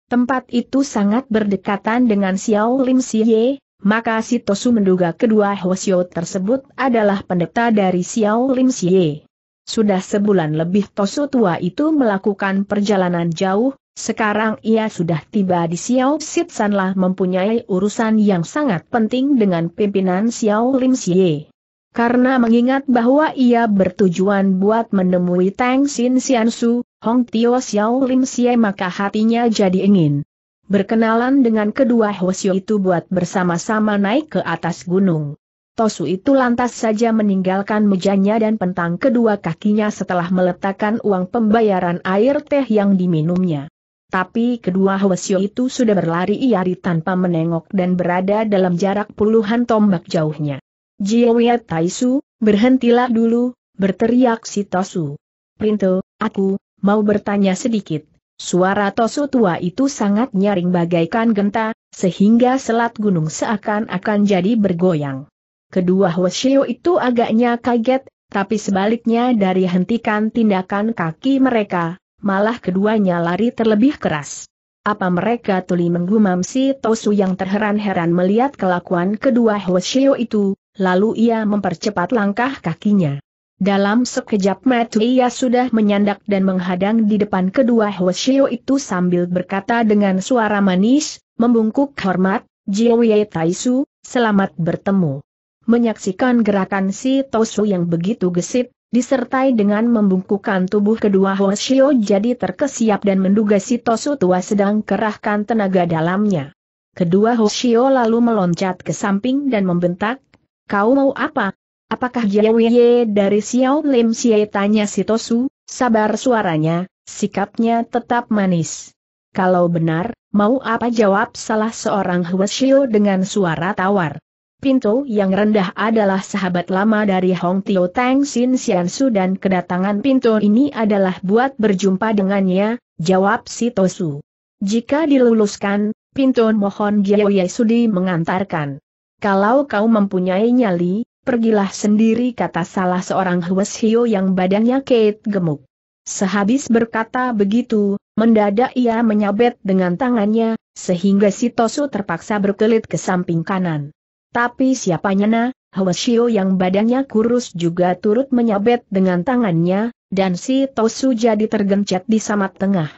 Tempat itu sangat berdekatan dengan Xiao Lim Siye, maka si Tosu menduga kedua Hwasyo tersebut adalah pendeta dari Xiao Lim Siye. Sudah sebulan lebih Tosu tua itu melakukan perjalanan jauh, sekarang ia sudah tiba di Xiao Sitsanlah mempunyai urusan yang sangat penting dengan pimpinan Xiao Lim Xie. Karena mengingat bahwa ia bertujuan buat menemui Tang Xin Xiansu, Hong Tio Xiao Lim Xie maka hatinya jadi ingin berkenalan dengan kedua Hosio itu buat bersama-sama naik ke atas gunung. Tosu itu lantas saja meninggalkan mejanya dan pentang kedua kakinya setelah meletakkan uang pembayaran air teh yang diminumnya. Tapi kedua Hwasyo itu sudah berlari iari tanpa menengok dan berada dalam jarak puluhan tombak jauhnya. Jiwia Taisu, berhentilah dulu, berteriak si Tosu. Printo, aku, mau bertanya sedikit. Suara Tosu tua itu sangat nyaring bagaikan genta, sehingga selat gunung seakan-akan jadi bergoyang. Kedua Hwasyo itu agaknya kaget, tapi sebaliknya dari hentikan tindakan kaki mereka, Malah keduanya lari terlebih keras. Apa mereka tuli menggumam si Tosu yang terheran-heran melihat kelakuan kedua Hoshio itu, lalu ia mempercepat langkah kakinya. Dalam sekejap mata ia sudah menyandak dan menghadang di depan kedua Hoshio itu sambil berkata dengan suara manis, membungkuk hormat, Jiwie Taisu, selamat bertemu. Menyaksikan gerakan si Tosu yang begitu gesit, disertai dengan membungkukan tubuh kedua Hoshio jadi terkesiap dan menduga si Tosu tua sedang kerahkan tenaga dalamnya. Kedua Hoshio lalu meloncat ke samping dan membentak, kau mau apa? Apakah Jiawiye dari Xiao Lim Xie tanya si Tosu, sabar suaranya, sikapnya tetap manis. Kalau benar, mau apa jawab salah seorang Hoshio dengan suara tawar. Pinto yang rendah adalah sahabat lama dari Hong Tio Tang Sin Sian Su dan kedatangan Pinto ini adalah buat berjumpa dengannya, jawab si Tosu. Jika diluluskan, Pinto mohon Gyoye Sudi mengantarkan. Kalau kau mempunyai nyali, pergilah sendiri kata salah seorang Hwes Hio yang badannya keit gemuk. Sehabis berkata begitu, mendadak ia menyabet dengan tangannya, sehingga si Tosu terpaksa berkelit ke samping kanan. Tapi siapa nyana, Hwasio yang badannya kurus juga turut menyabet dengan tangannya, dan si Tosu jadi tergencet di samat tengah.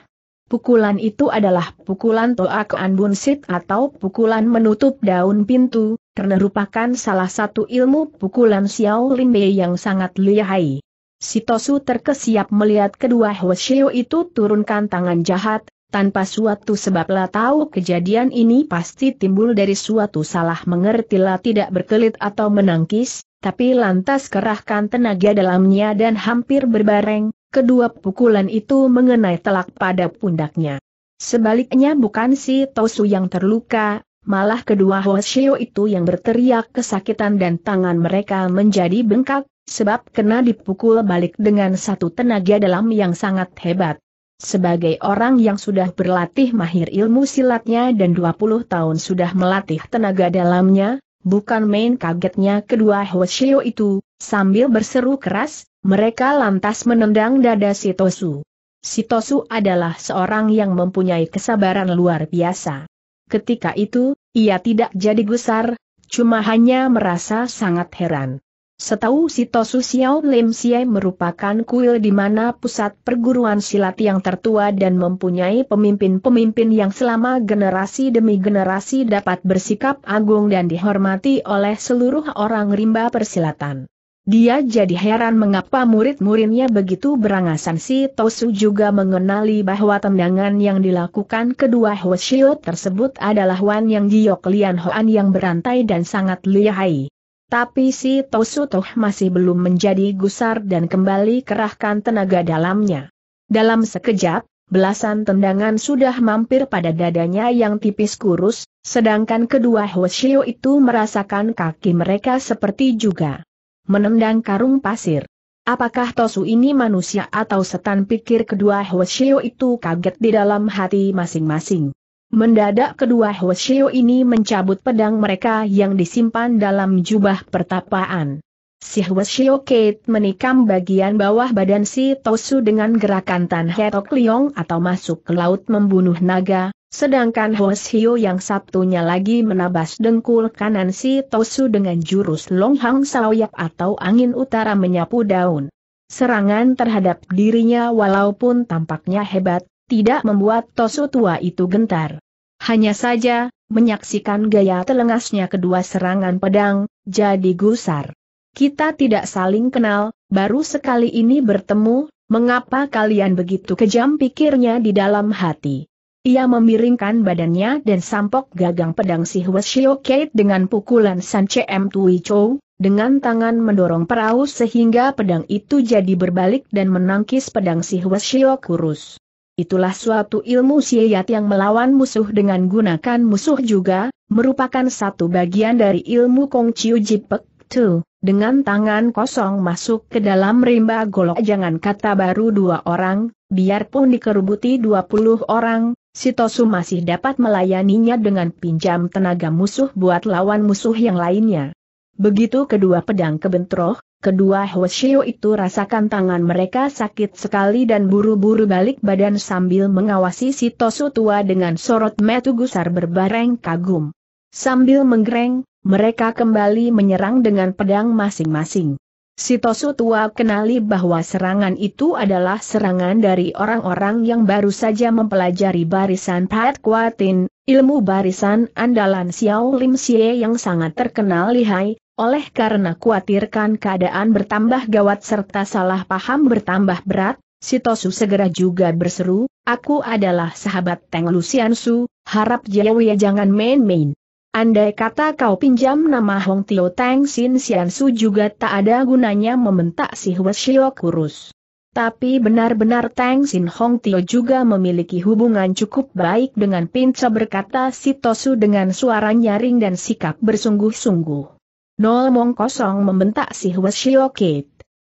Pukulan itu adalah pukulan Toak Anbun atau pukulan menutup daun pintu, karena merupakan salah satu ilmu pukulan Xiao Lin yang sangat lihai. Si Tosu terkesiap melihat kedua Hwasio itu turunkan tangan jahat, tanpa suatu sebablah tahu kejadian ini pasti timbul dari suatu salah mengerti lah tidak berkelit atau menangkis, tapi lantas kerahkan tenaga dalamnya dan hampir berbareng, kedua pukulan itu mengenai telak pada pundaknya. Sebaliknya bukan si Tosu yang terluka, malah kedua Hoshio itu yang berteriak kesakitan dan tangan mereka menjadi bengkak, sebab kena dipukul balik dengan satu tenaga dalam yang sangat hebat. Sebagai orang yang sudah berlatih mahir ilmu silatnya dan 20 tahun sudah melatih tenaga dalamnya, bukan main kagetnya kedua Hoshio itu, sambil berseru keras, mereka lantas menendang dada Sitosu. Sitosu adalah seorang yang mempunyai kesabaran luar biasa. Ketika itu, ia tidak jadi gusar, cuma hanya merasa sangat heran. Setahu Tosu Xiao Lim Siai merupakan kuil di mana pusat perguruan silat yang tertua dan mempunyai pemimpin-pemimpin yang selama generasi demi generasi dapat bersikap agung dan dihormati oleh seluruh orang rimba persilatan. Dia jadi heran mengapa murid-muridnya begitu berangasan si Tosu juga mengenali bahwa tendangan yang dilakukan kedua Hoshio tersebut adalah Wan Yang Giok Lian Hoan yang berantai dan sangat lihai. Tapi si Tosutoh masih belum menjadi gusar dan kembali kerahkan tenaga dalamnya. Dalam sekejap, belasan tendangan sudah mampir pada dadanya yang tipis kurus, sedangkan kedua Hoshio itu merasakan kaki mereka seperti juga menendang karung pasir. Apakah Tosu ini manusia atau setan pikir kedua Hoshio itu kaget di dalam hati masing-masing. Mendadak kedua Hwasyo ini mencabut pedang mereka yang disimpan dalam jubah pertapaan. Si Hwasyo Kate menikam bagian bawah badan si Tosu dengan gerakan Tan Hetok Liong atau masuk ke laut membunuh naga, sedangkan Hwasyo yang Sabtunya lagi menabas dengkul kanan si Tosu dengan jurus Long Hang atau angin utara menyapu daun. Serangan terhadap dirinya walaupun tampaknya hebat, tidak membuat Tosu tua itu gentar. Hanya saja, menyaksikan gaya telengasnya kedua serangan pedang, jadi gusar. Kita tidak saling kenal, baru sekali ini bertemu, mengapa kalian begitu kejam pikirnya di dalam hati. Ia memiringkan badannya dan sampok gagang pedang si Huashio Kate dengan pukulan San CM Tui Chou, dengan tangan mendorong perahu sehingga pedang itu jadi berbalik dan menangkis pedang si Huashio kurus itulah suatu ilmu siayat yang melawan musuh dengan gunakan musuh juga, merupakan satu bagian dari ilmu Kong Chiu Jipek Tu. Dengan tangan kosong masuk ke dalam rimba golok jangan kata baru dua orang, biarpun dikerubuti dua puluh orang, Sitosu masih dapat melayaninya dengan pinjam tenaga musuh buat lawan musuh yang lainnya. Begitu kedua pedang kebentroh, Kedua Hwasyo itu rasakan tangan mereka sakit sekali dan buru-buru balik badan sambil mengawasi si Tosu tua dengan sorot metu gusar berbareng kagum. Sambil menggereng, mereka kembali menyerang dengan pedang masing-masing. Si Tosu tua kenali bahwa serangan itu adalah serangan dari orang-orang yang baru saja mempelajari barisan Pat Kuatin, ilmu barisan andalan Xiao Lim Xie yang sangat terkenal lihai, oleh karena kuatirkan keadaan bertambah gawat serta salah paham bertambah berat, Sitosu segera juga berseru, aku adalah sahabat Teng Su, harap Jayawiya jangan main-main. Andai kata kau pinjam nama Hong Tio Teng Sin Sian Su juga tak ada gunanya mementak si Huashio kurus. Tapi benar-benar Teng Sin Hong Tio juga memiliki hubungan cukup baik dengan Pinca berkata Sitosu dengan suara nyaring dan sikap bersungguh-sungguh. Nol Mong Kosong membentak si Hwa Shiokit.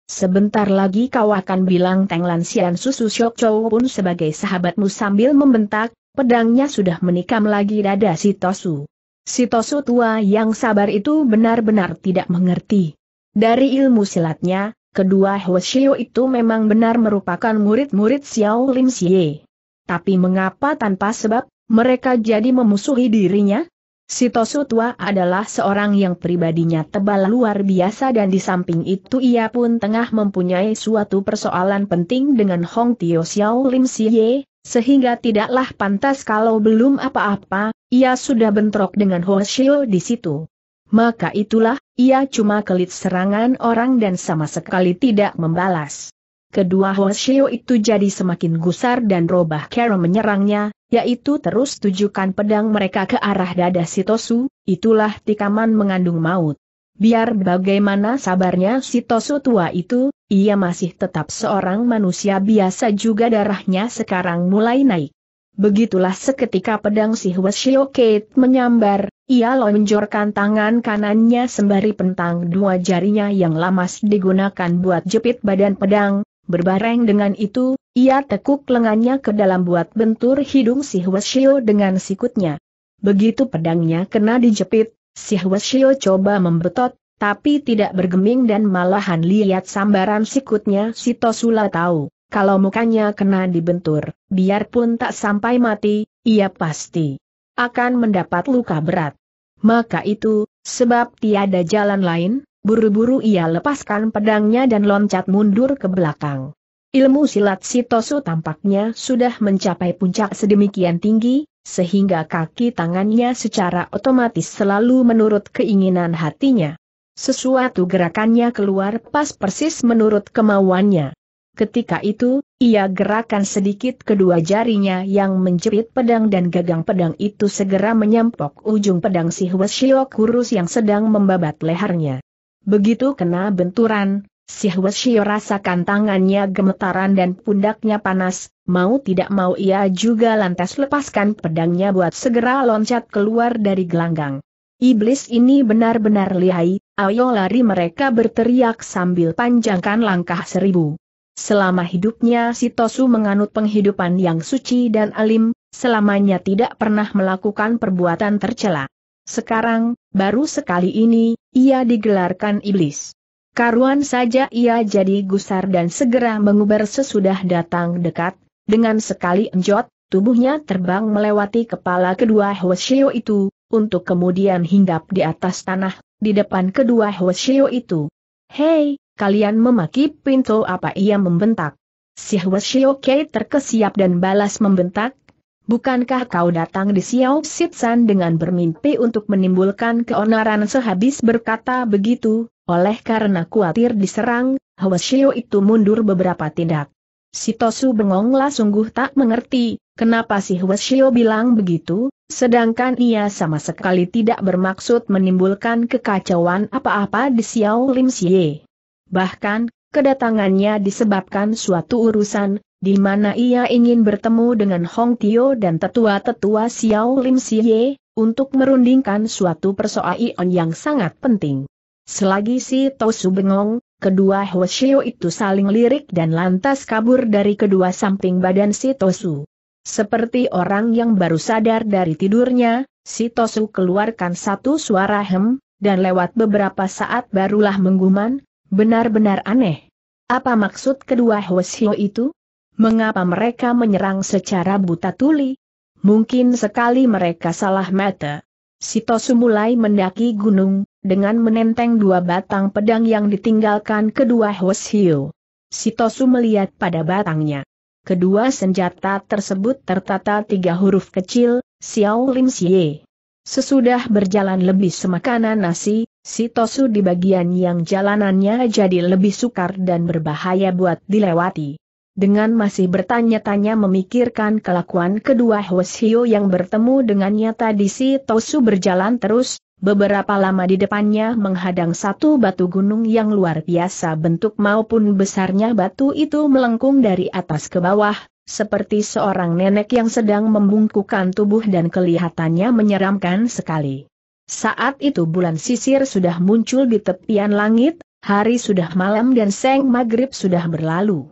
Sebentar lagi kau akan bilang Teng Lansian Susu Syok Chow pun sebagai sahabatmu sambil membentak, pedangnya sudah menikam lagi dada si Tosu. Si Tosu tua yang sabar itu benar-benar tidak mengerti. Dari ilmu silatnya, kedua Hwasio itu memang benar merupakan murid-murid Xiao Lim Xie. Tapi mengapa tanpa sebab, mereka jadi memusuhi dirinya? Sitosu tua adalah seorang yang pribadinya tebal luar biasa dan di samping itu ia pun tengah mempunyai suatu persoalan penting dengan Hong Tio Xiao Lim Siye, sehingga tidaklah pantas kalau belum apa-apa, ia sudah bentrok dengan Ho Shio di situ. Maka itulah, ia cuma kelit serangan orang dan sama sekali tidak membalas. Kedua Xiu itu jadi semakin gusar dan robah Kero menyerangnya, yaitu terus tujukan pedang mereka ke arah dada Sitosu, itulah tikaman mengandung maut. Biar bagaimana sabarnya Sitosu tua itu, ia masih tetap seorang manusia biasa juga darahnya sekarang mulai naik. Begitulah seketika pedang si Hwasyo Kate menyambar, ia lonjorkan tangan kanannya sembari pentang dua jarinya yang lamas digunakan buat jepit badan pedang, berbareng dengan itu, ia tekuk lengannya ke dalam buat bentur hidung si Huasio dengan sikutnya. Begitu pedangnya kena dijepit, si Huasio coba membetot, tapi tidak bergeming dan malahan lihat sambaran sikutnya si Tosula tahu, kalau mukanya kena dibentur, biarpun tak sampai mati, ia pasti akan mendapat luka berat. Maka itu, sebab tiada jalan lain, buru-buru ia lepaskan pedangnya dan loncat mundur ke belakang. Ilmu silat sitosu tampaknya sudah mencapai puncak sedemikian tinggi, sehingga kaki tangannya secara otomatis selalu menurut keinginan hatinya. Sesuatu gerakannya keluar pas persis menurut kemauannya. Ketika itu, ia gerakan sedikit kedua jarinya yang menjerit pedang dan gagang pedang itu segera menyampok ujung pedang si Hweshio Kurus yang sedang membabat lehernya. Begitu kena benturan, Si Huashio rasakan tangannya gemetaran dan pundaknya panas, mau tidak mau ia juga lantas lepaskan pedangnya buat segera loncat keluar dari gelanggang. Iblis ini benar-benar lihai, ayo lari mereka berteriak sambil panjangkan langkah seribu. Selama hidupnya Sitosu menganut penghidupan yang suci dan alim, selamanya tidak pernah melakukan perbuatan tercela. Sekarang, baru sekali ini, ia digelarkan iblis. Karuan saja ia jadi gusar dan segera mengubar sesudah datang dekat, dengan sekali enjot, tubuhnya terbang melewati kepala kedua Hwasyo itu, untuk kemudian hinggap di atas tanah, di depan kedua Hwasyo itu. Hei, kalian memaki pintu apa ia membentak? Si Hwasyo Kei terkesiap dan balas membentak, Bukankah kau datang di Xiao Sitsan dengan bermimpi untuk menimbulkan keonaran sehabis berkata begitu, oleh karena khawatir diserang, Hwasyo itu mundur beberapa tindak. Si Tosu bengonglah sungguh tak mengerti, kenapa si Hwasyo bilang begitu, sedangkan ia sama sekali tidak bermaksud menimbulkan kekacauan apa-apa di Xiao Lim Xie. Bahkan, kedatangannya disebabkan suatu urusan, di mana ia ingin bertemu dengan Hong Tio dan tetua-tetua Xiao Lim Xie, untuk merundingkan suatu persoalan yang sangat penting. Selagi si Tosu bengong, kedua Hoshio itu saling lirik dan lantas kabur dari kedua samping badan si Tosu. Seperti orang yang baru sadar dari tidurnya, si Tosu keluarkan satu suara hem, dan lewat beberapa saat barulah mengguman, benar-benar aneh. Apa maksud kedua Hoshio itu? Mengapa mereka menyerang secara buta tuli? Mungkin sekali mereka salah mata. Si Tosu mulai mendaki gunung, dengan menenteng dua batang pedang yang ditinggalkan kedua Hwasyu. Sitosu melihat pada batangnya. Kedua senjata tersebut tertata tiga huruf kecil, Xiao Lim Xie. Sesudah berjalan lebih semakanan nasi, Sitosu di bagian yang jalanannya jadi lebih sukar dan berbahaya buat dilewati. Dengan masih bertanya-tanya memikirkan kelakuan kedua Hwasyu yang bertemu dengannya tadi Sitosu berjalan terus, Beberapa lama di depannya menghadang satu batu gunung yang luar biasa bentuk maupun besarnya batu itu melengkung dari atas ke bawah, seperti seorang nenek yang sedang membungkukan tubuh dan kelihatannya menyeramkan sekali. Saat itu bulan sisir sudah muncul di tepian langit, hari sudah malam dan seng maghrib sudah berlalu.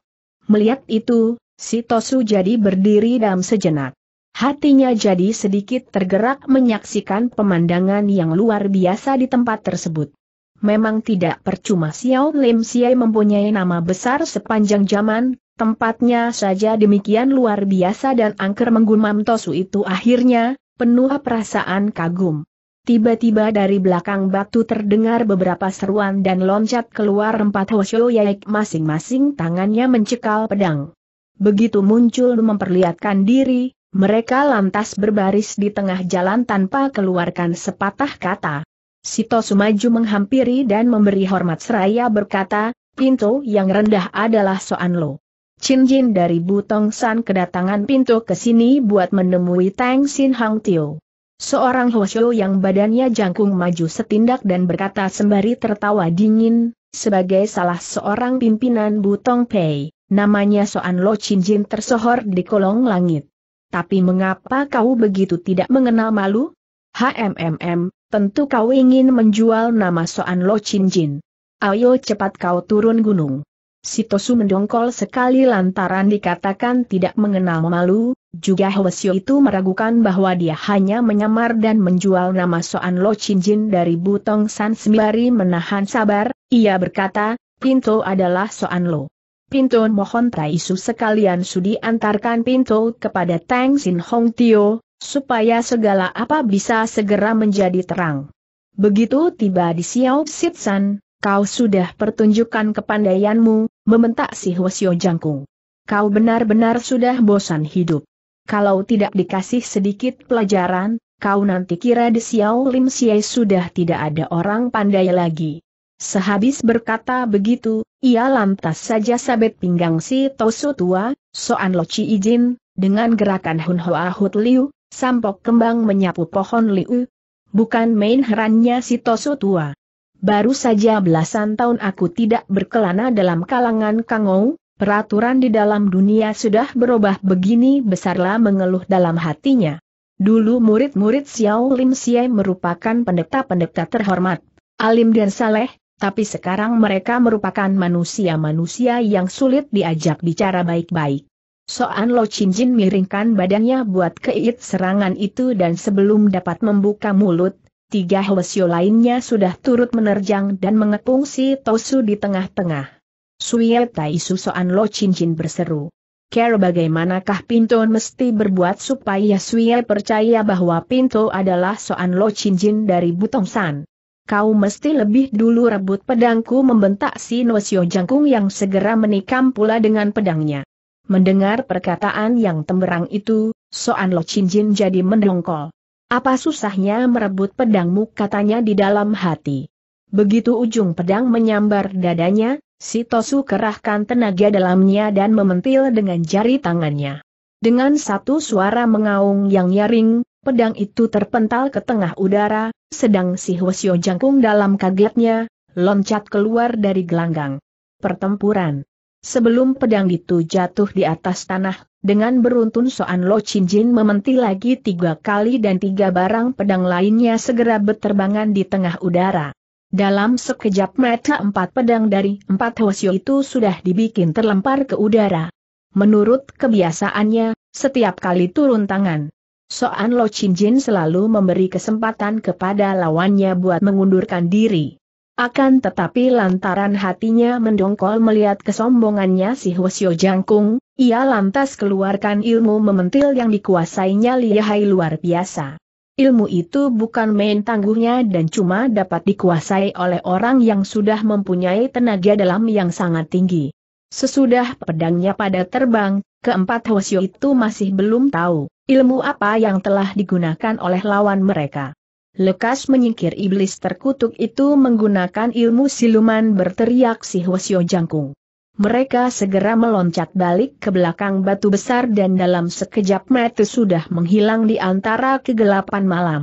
Melihat itu, si Tosu jadi berdiri dalam sejenak. Hatinya jadi sedikit tergerak menyaksikan pemandangan yang luar biasa di tempat tersebut. Memang tidak percuma Xiao Lim Xie mempunyai nama besar sepanjang zaman, tempatnya saja demikian luar biasa dan angker menggumam Tosu itu akhirnya, penuh perasaan kagum. Tiba-tiba dari belakang batu terdengar beberapa seruan dan loncat keluar empat Hosyo Yaik masing-masing tangannya mencekal pedang. Begitu muncul memperlihatkan diri, mereka lantas berbaris di tengah jalan tanpa keluarkan sepatah kata. Sito Sumaju menghampiri dan memberi hormat seraya berkata, pintu yang rendah adalah Soan Lo. Chin Jin dari Butong San kedatangan pintu ke sini buat menemui Tang Sin Hang Tio. Seorang Hoshu yang badannya jangkung maju setindak dan berkata sembari tertawa dingin, sebagai salah seorang pimpinan Butong Pei, namanya Soan Lo Chin Jin tersohor di kolong langit. Tapi mengapa kau begitu tidak mengenal malu? HMMM, tentu kau ingin menjual nama Soan Lo Chin Jin. Ayo cepat kau turun gunung. Sitosu mendongkol sekali lantaran dikatakan tidak mengenal malu, juga Hwesio itu meragukan bahwa dia hanya menyamar dan menjual nama Soan Lo Chin Jin dari Butong San sembari menahan sabar, ia berkata, Pinto adalah Soan Lo. Pinto mohon Traisu sekalian sudi antarkan Pinto kepada Tang Sin Hong Tio, supaya segala apa bisa segera menjadi terang. Begitu tiba di Xiao Sitsan, kau sudah pertunjukkan kepandaianmu, mementak si Hwasyo Jangkung. Kau benar-benar sudah bosan hidup. Kalau tidak dikasih sedikit pelajaran, kau nanti kira di Xiao Lim Xie sudah tidak ada orang pandai lagi. Sehabis berkata begitu, ia lantas saja sabet pinggang si Tosu tua, Soan Loci izin, dengan gerakan Hun Hoa Hut Liu, sampok kembang menyapu pohon Liu. Bukan main herannya si Tosu tua. Baru saja belasan tahun aku tidak berkelana dalam kalangan Kangou, peraturan di dalam dunia sudah berubah begini besarlah mengeluh dalam hatinya. Dulu murid-murid Xiao Lim Xie merupakan pendeta-pendeta terhormat, alim dan saleh, tapi sekarang mereka merupakan manusia-manusia yang sulit diajak bicara baik-baik. Soan Lo Jin miringkan badannya buat keit serangan itu dan sebelum dapat membuka mulut, tiga Hwasyo lainnya sudah turut menerjang dan mengepung si Tosu di tengah-tengah. Suye Tai Su Soan Lo Jin berseru. Care bagaimanakah Pinto mesti berbuat supaya Suye percaya bahwa Pinto adalah Soan Lo Jin dari Butong San kau mesti lebih dulu rebut pedangku membentak si Nosio Jangkung yang segera menikam pula dengan pedangnya. Mendengar perkataan yang temberang itu, Soan Lo Jin jadi mendongkol. Apa susahnya merebut pedangmu katanya di dalam hati. Begitu ujung pedang menyambar dadanya, si Tosu kerahkan tenaga dalamnya dan mementil dengan jari tangannya. Dengan satu suara mengaung yang nyaring, pedang itu terpental ke tengah udara, sedang si Hwasyo Jangkung dalam kagetnya, loncat keluar dari gelanggang. Pertempuran. Sebelum pedang itu jatuh di atas tanah, dengan beruntun Soan Lo Chin Jin mementi lagi tiga kali dan tiga barang pedang lainnya segera berterbangan di tengah udara. Dalam sekejap mata empat pedang dari empat Hwasyo itu sudah dibikin terlempar ke udara. Menurut kebiasaannya, setiap kali turun tangan, Soan Lo Chin Jin selalu memberi kesempatan kepada lawannya buat mengundurkan diri. Akan tetapi lantaran hatinya mendongkol melihat kesombongannya si Hwasyo Jangkung, ia lantas keluarkan ilmu mementil yang dikuasainya lihai luar biasa. Ilmu itu bukan main tangguhnya dan cuma dapat dikuasai oleh orang yang sudah mempunyai tenaga dalam yang sangat tinggi. Sesudah pedangnya pada terbang, keempat Hwasyo itu masih belum tahu Ilmu apa yang telah digunakan oleh lawan mereka? Lekas menyingkir iblis terkutuk itu menggunakan ilmu siluman berteriak si Hwasyo Jangkung. Mereka segera meloncat balik ke belakang batu besar dan dalam sekejap mata sudah menghilang di antara kegelapan malam.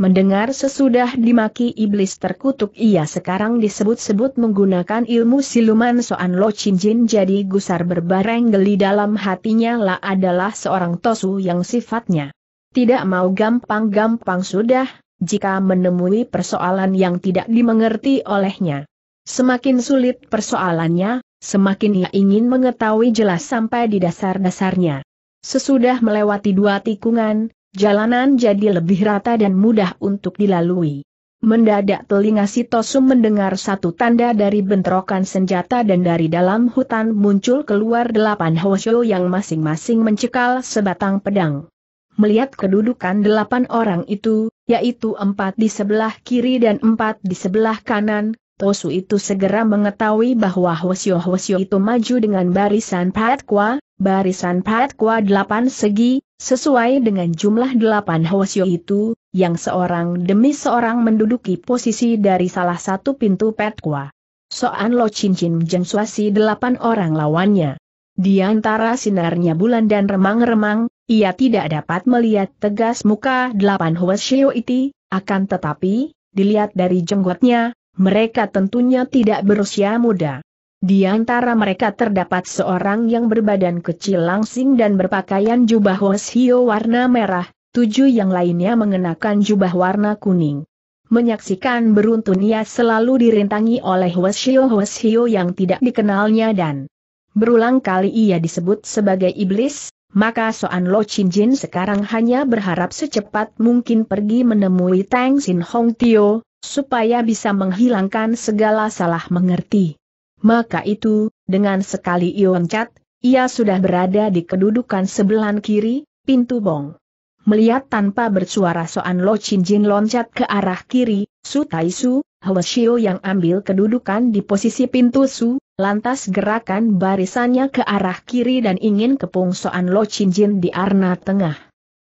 Mendengar sesudah dimaki iblis terkutuk ia sekarang disebut-sebut menggunakan ilmu siluman Soan Lo Chin Jin jadi gusar berbareng geli dalam hatinya lah adalah seorang tosu yang sifatnya tidak mau gampang-gampang sudah, jika menemui persoalan yang tidak dimengerti olehnya. Semakin sulit persoalannya, semakin ia ingin mengetahui jelas sampai di dasar-dasarnya. Sesudah melewati dua tikungan, Jalanan jadi lebih rata dan mudah untuk dilalui. Mendadak telinga si Tosum mendengar satu tanda dari bentrokan senjata dan dari dalam hutan muncul keluar delapan Hosyo yang masing-masing mencekal sebatang pedang. Melihat kedudukan delapan orang itu, yaitu empat di sebelah kiri dan empat di sebelah kanan, Tosu itu segera mengetahui bahwa Hwasyo Hwasyo itu maju dengan barisan Patkwa, barisan Patkwa delapan segi, sesuai dengan jumlah delapan Hwasyo itu, yang seorang demi seorang menduduki posisi dari salah satu pintu Patkwa. Soan Lo Cincin Jengsuasi delapan orang lawannya. Di antara sinarnya bulan dan remang-remang, ia tidak dapat melihat tegas muka delapan Hwasyo itu, akan tetapi, dilihat dari jenggotnya, mereka tentunya tidak berusia muda. Di antara mereka terdapat seorang yang berbadan kecil langsing dan berpakaian jubah hosio warna merah, tujuh yang lainnya mengenakan jubah warna kuning. Menyaksikan beruntun ia selalu dirintangi oleh hosio-hosio yang tidak dikenalnya dan berulang kali ia disebut sebagai iblis, maka Soan Lo Chin Jin sekarang hanya berharap secepat mungkin pergi menemui Tang Sin Hong Tio, supaya bisa menghilangkan segala salah mengerti. Maka itu, dengan sekali Ion Cat, ia sudah berada di kedudukan sebelah kiri, pintu bong. Melihat tanpa bersuara Soan Lo Chin Jin loncat ke arah kiri, Su Tai Su, Hwa Shio yang ambil kedudukan di posisi pintu Su, lantas gerakan barisannya ke arah kiri dan ingin kepung Soan Lo Chin Jin di arna tengah.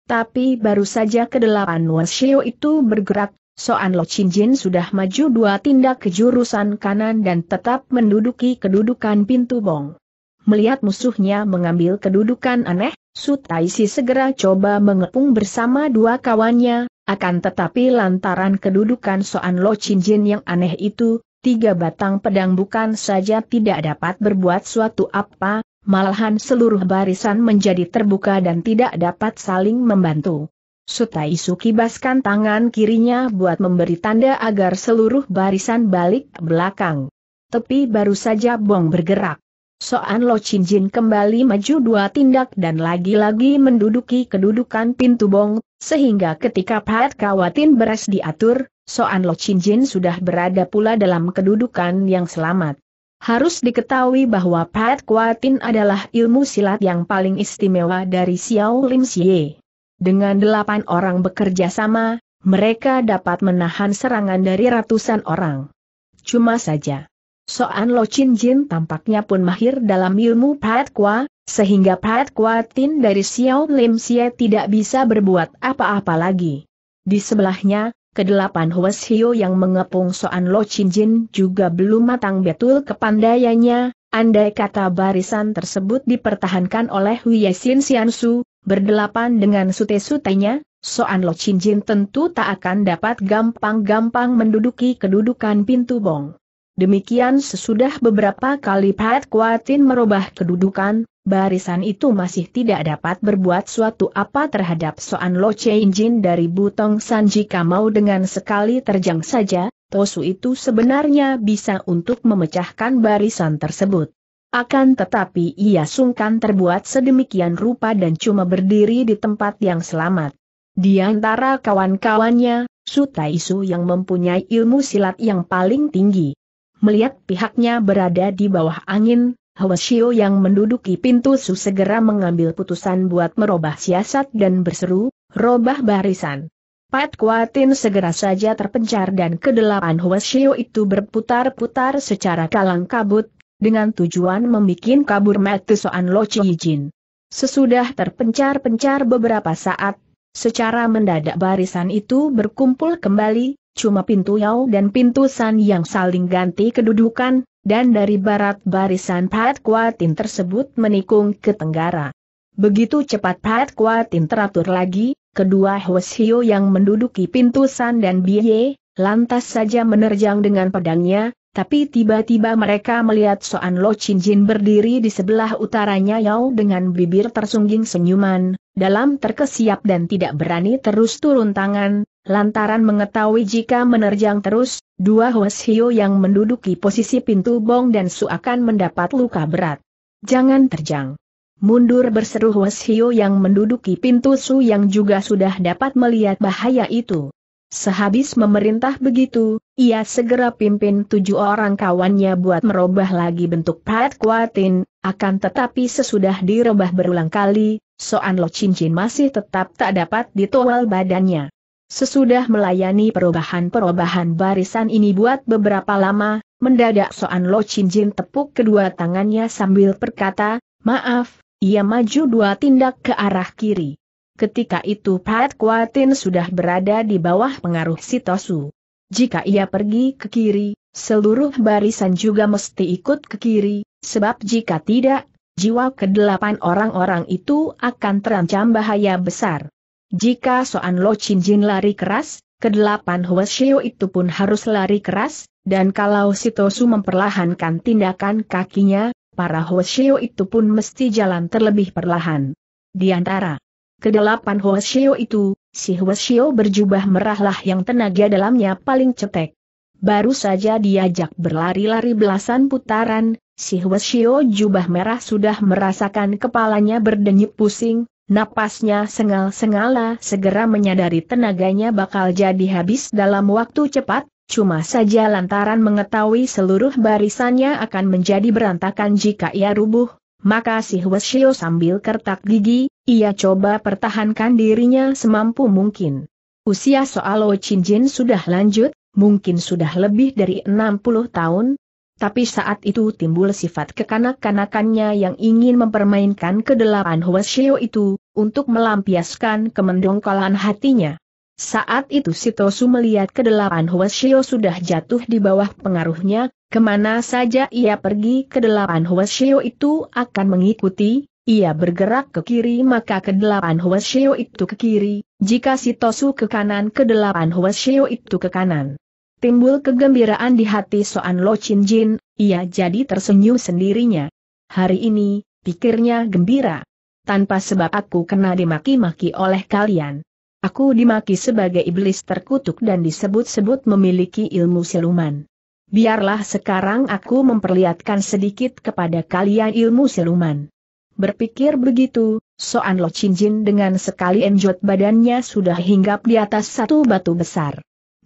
Tapi baru saja kedelapan Hwa Shio itu bergerak, Soan Lo Jin sudah maju dua tindak ke jurusan kanan dan tetap menduduki kedudukan pintu bong. Melihat musuhnya mengambil kedudukan aneh, Su Taisi segera coba mengepung bersama dua kawannya, akan tetapi lantaran kedudukan Soan Lo Jin yang aneh itu, tiga batang pedang bukan saja tidak dapat berbuat suatu apa, malahan seluruh barisan menjadi terbuka dan tidak dapat saling membantu. Sutaisu kibaskan tangan kirinya buat memberi tanda agar seluruh barisan balik belakang. Tepi baru saja bong bergerak. Soan Lo Jin kembali maju dua tindak dan lagi-lagi menduduki kedudukan pintu bong, sehingga ketika Pat Kawatin beres diatur, Soan Lo Jin sudah berada pula dalam kedudukan yang selamat. Harus diketahui bahwa Pat kawatin adalah ilmu silat yang paling istimewa dari Xiao Lim Xie. Dengan delapan orang bekerja sama, mereka dapat menahan serangan dari ratusan orang. Cuma saja, Soan Lo Chin Jin tampaknya pun mahir dalam ilmu Pat Kwa, sehingga Pat Kwa Tin dari Xiao Lim Xie tidak bisa berbuat apa-apa lagi. Di sebelahnya, kedelapan Huas Hio yang mengepung Soan Lo Chin Jin juga belum matang betul kepandaiannya, andai kata barisan tersebut dipertahankan oleh Xian Xiansu, berdelapan dengan sute-sutenya, Soan Lo Chin Jin tentu tak akan dapat gampang-gampang menduduki kedudukan pintu bong. Demikian sesudah beberapa kali Pat Kuatin merubah kedudukan, barisan itu masih tidak dapat berbuat suatu apa terhadap Soan Lo Jin dari Butong San jika mau dengan sekali terjang saja, Tosu itu sebenarnya bisa untuk memecahkan barisan tersebut. Akan tetapi ia sungkan terbuat sedemikian rupa dan cuma berdiri di tempat yang selamat. Di antara kawan-kawannya, Sutaisu yang mempunyai ilmu silat yang paling tinggi. Melihat pihaknya berada di bawah angin, Hwasio yang menduduki pintu Su segera mengambil putusan buat merubah siasat dan berseru, robah barisan. Pat Kuatin segera saja terpencar dan kedelapan Hwasio itu berputar-putar secara kalang kabut, dengan tujuan membuat kabur Soan Lo Jin. Sesudah terpencar-pencar beberapa saat, secara mendadak barisan itu berkumpul kembali, cuma pintu Yao dan pintu San yang saling ganti kedudukan, dan dari barat barisan Pat Kuatin tersebut menikung ke tenggara. Begitu cepat Pat Kuatin teratur lagi, kedua Hweshio yang menduduki pintu San dan Biye, lantas saja menerjang dengan pedangnya, tapi tiba-tiba mereka melihat Soan Lo Chin Jin berdiri di sebelah utaranya Yao dengan bibir tersungging senyuman, dalam terkesiap dan tidak berani terus turun tangan, lantaran mengetahui jika menerjang terus, dua Huas Hio yang menduduki posisi pintu bong dan su akan mendapat luka berat. Jangan terjang. Mundur berseru Huas Hio yang menduduki pintu su yang juga sudah dapat melihat bahaya itu. Sehabis memerintah begitu, ia segera pimpin tujuh orang kawannya buat merubah lagi bentuk Pat Kuatin, akan tetapi sesudah dirubah berulang kali, Soan Lo Cincin masih tetap tak dapat ditolal badannya. Sesudah melayani perubahan-perubahan barisan ini buat beberapa lama, mendadak Soan Lo Cincin tepuk kedua tangannya sambil berkata, maaf, ia maju dua tindak ke arah kiri. Ketika itu Pat Kuatin sudah berada di bawah pengaruh Sitosu. Jika ia pergi ke kiri, seluruh barisan juga mesti ikut ke kiri, sebab jika tidak, jiwa kedelapan orang-orang itu akan terancam bahaya besar. Jika Soan Lo Chin Jin lari keras, kedelapan Huashio itu pun harus lari keras, dan kalau Sitosu memperlahankan tindakan kakinya, para Huashio itu pun mesti jalan terlebih perlahan. Di antara Kedelapan Huashio itu, si Huashio berjubah merahlah yang tenaga dalamnya paling cetek. Baru saja diajak berlari-lari belasan putaran, si Huashio jubah merah sudah merasakan kepalanya berdenyut pusing, napasnya sengal-sengala segera menyadari tenaganya bakal jadi habis dalam waktu cepat, Cuma saja lantaran mengetahui seluruh barisannya akan menjadi berantakan jika ia rubuh, maka si sambil kertak gigi, ia coba pertahankan dirinya semampu mungkin. Usia Soalo Cinjin sudah lanjut, mungkin sudah lebih dari 60 tahun, tapi saat itu timbul sifat kekanak-kanakannya yang ingin mempermainkan kedelapan Hwasyo itu, untuk melampiaskan kemendongkolan hatinya. Saat itu Sitosu melihat kedelapan Huashio sudah jatuh di bawah pengaruhnya, kemana saja ia pergi kedelapan Huashio itu akan mengikuti, ia bergerak ke kiri maka kedelapan Huashio itu ke kiri, jika Sitosu ke kanan kedelapan Huashio itu ke kanan. Timbul kegembiraan di hati Soan Lo Chin Jin, ia jadi tersenyum sendirinya. Hari ini, pikirnya gembira. Tanpa sebab aku kena dimaki-maki oleh kalian. Aku dimaki sebagai iblis terkutuk dan disebut-sebut memiliki ilmu siluman. Biarlah sekarang aku memperlihatkan sedikit kepada kalian ilmu siluman. Berpikir begitu, Soan Lo Jin dengan sekali enjot badannya sudah hinggap di atas satu batu besar.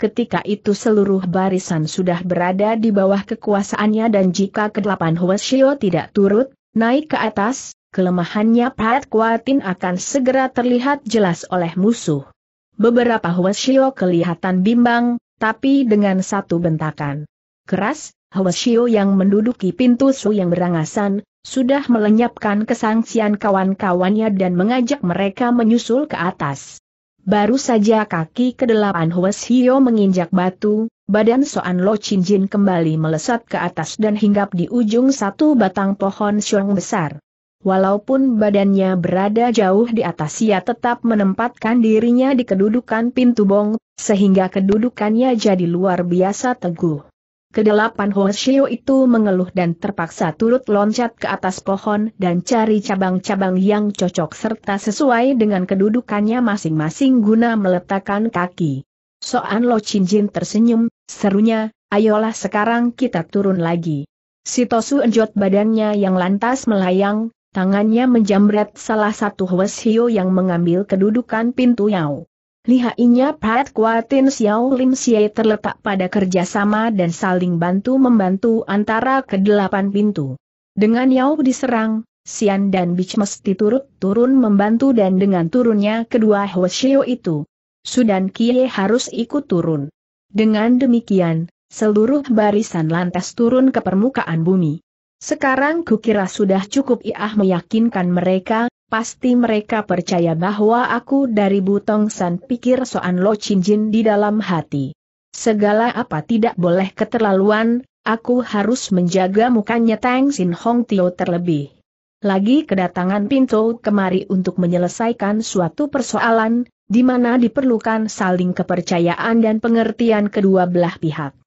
Ketika itu seluruh barisan sudah berada di bawah kekuasaannya dan jika kedelapan Huashio tidak turut, naik ke atas, kelemahannya Pat Kuatin akan segera terlihat jelas oleh musuh. Beberapa Hwasyo kelihatan bimbang, tapi dengan satu bentakan. Keras, Hwasyo yang menduduki pintu Su yang berangasan, sudah melenyapkan kesangsian kawan-kawannya dan mengajak mereka menyusul ke atas. Baru saja kaki kedelapan Hwasyo menginjak batu, Badan Soan Lo Chin Jin kembali melesat ke atas dan hinggap di ujung satu batang pohon siung besar. Walaupun badannya berada jauh di atas ia tetap menempatkan dirinya di kedudukan pintu bong, sehingga kedudukannya jadi luar biasa teguh. Kedelapan Hoshio itu mengeluh dan terpaksa turut loncat ke atas pohon dan cari cabang-cabang yang cocok serta sesuai dengan kedudukannya masing-masing guna meletakkan kaki. Soan Lo Chinjin tersenyum, serunya, ayolah sekarang kita turun lagi. Sitosu Tosu enjot badannya yang lantas melayang, Tangannya menjamret salah satu Hio yang mengambil kedudukan pintu Yao. Lihainya Pat Kuatin Xiao Lim Xie terletak pada kerjasama dan saling bantu-membantu antara kedelapan pintu. Dengan Yao diserang, Sian dan Bich mesti turut-turun membantu dan dengan turunnya kedua Hio itu, Sudan Kie harus ikut turun. Dengan demikian, seluruh barisan lantas turun ke permukaan bumi. Sekarang kukira sudah cukup Iah meyakinkan mereka, pasti mereka percaya bahwa aku dari Butong San pikir Soan Lo Jin di dalam hati. Segala apa tidak boleh keterlaluan, aku harus menjaga mukanya Tang Sin Hong Tio terlebih. Lagi kedatangan Pinto kemari untuk menyelesaikan suatu persoalan, di mana diperlukan saling kepercayaan dan pengertian kedua belah pihak.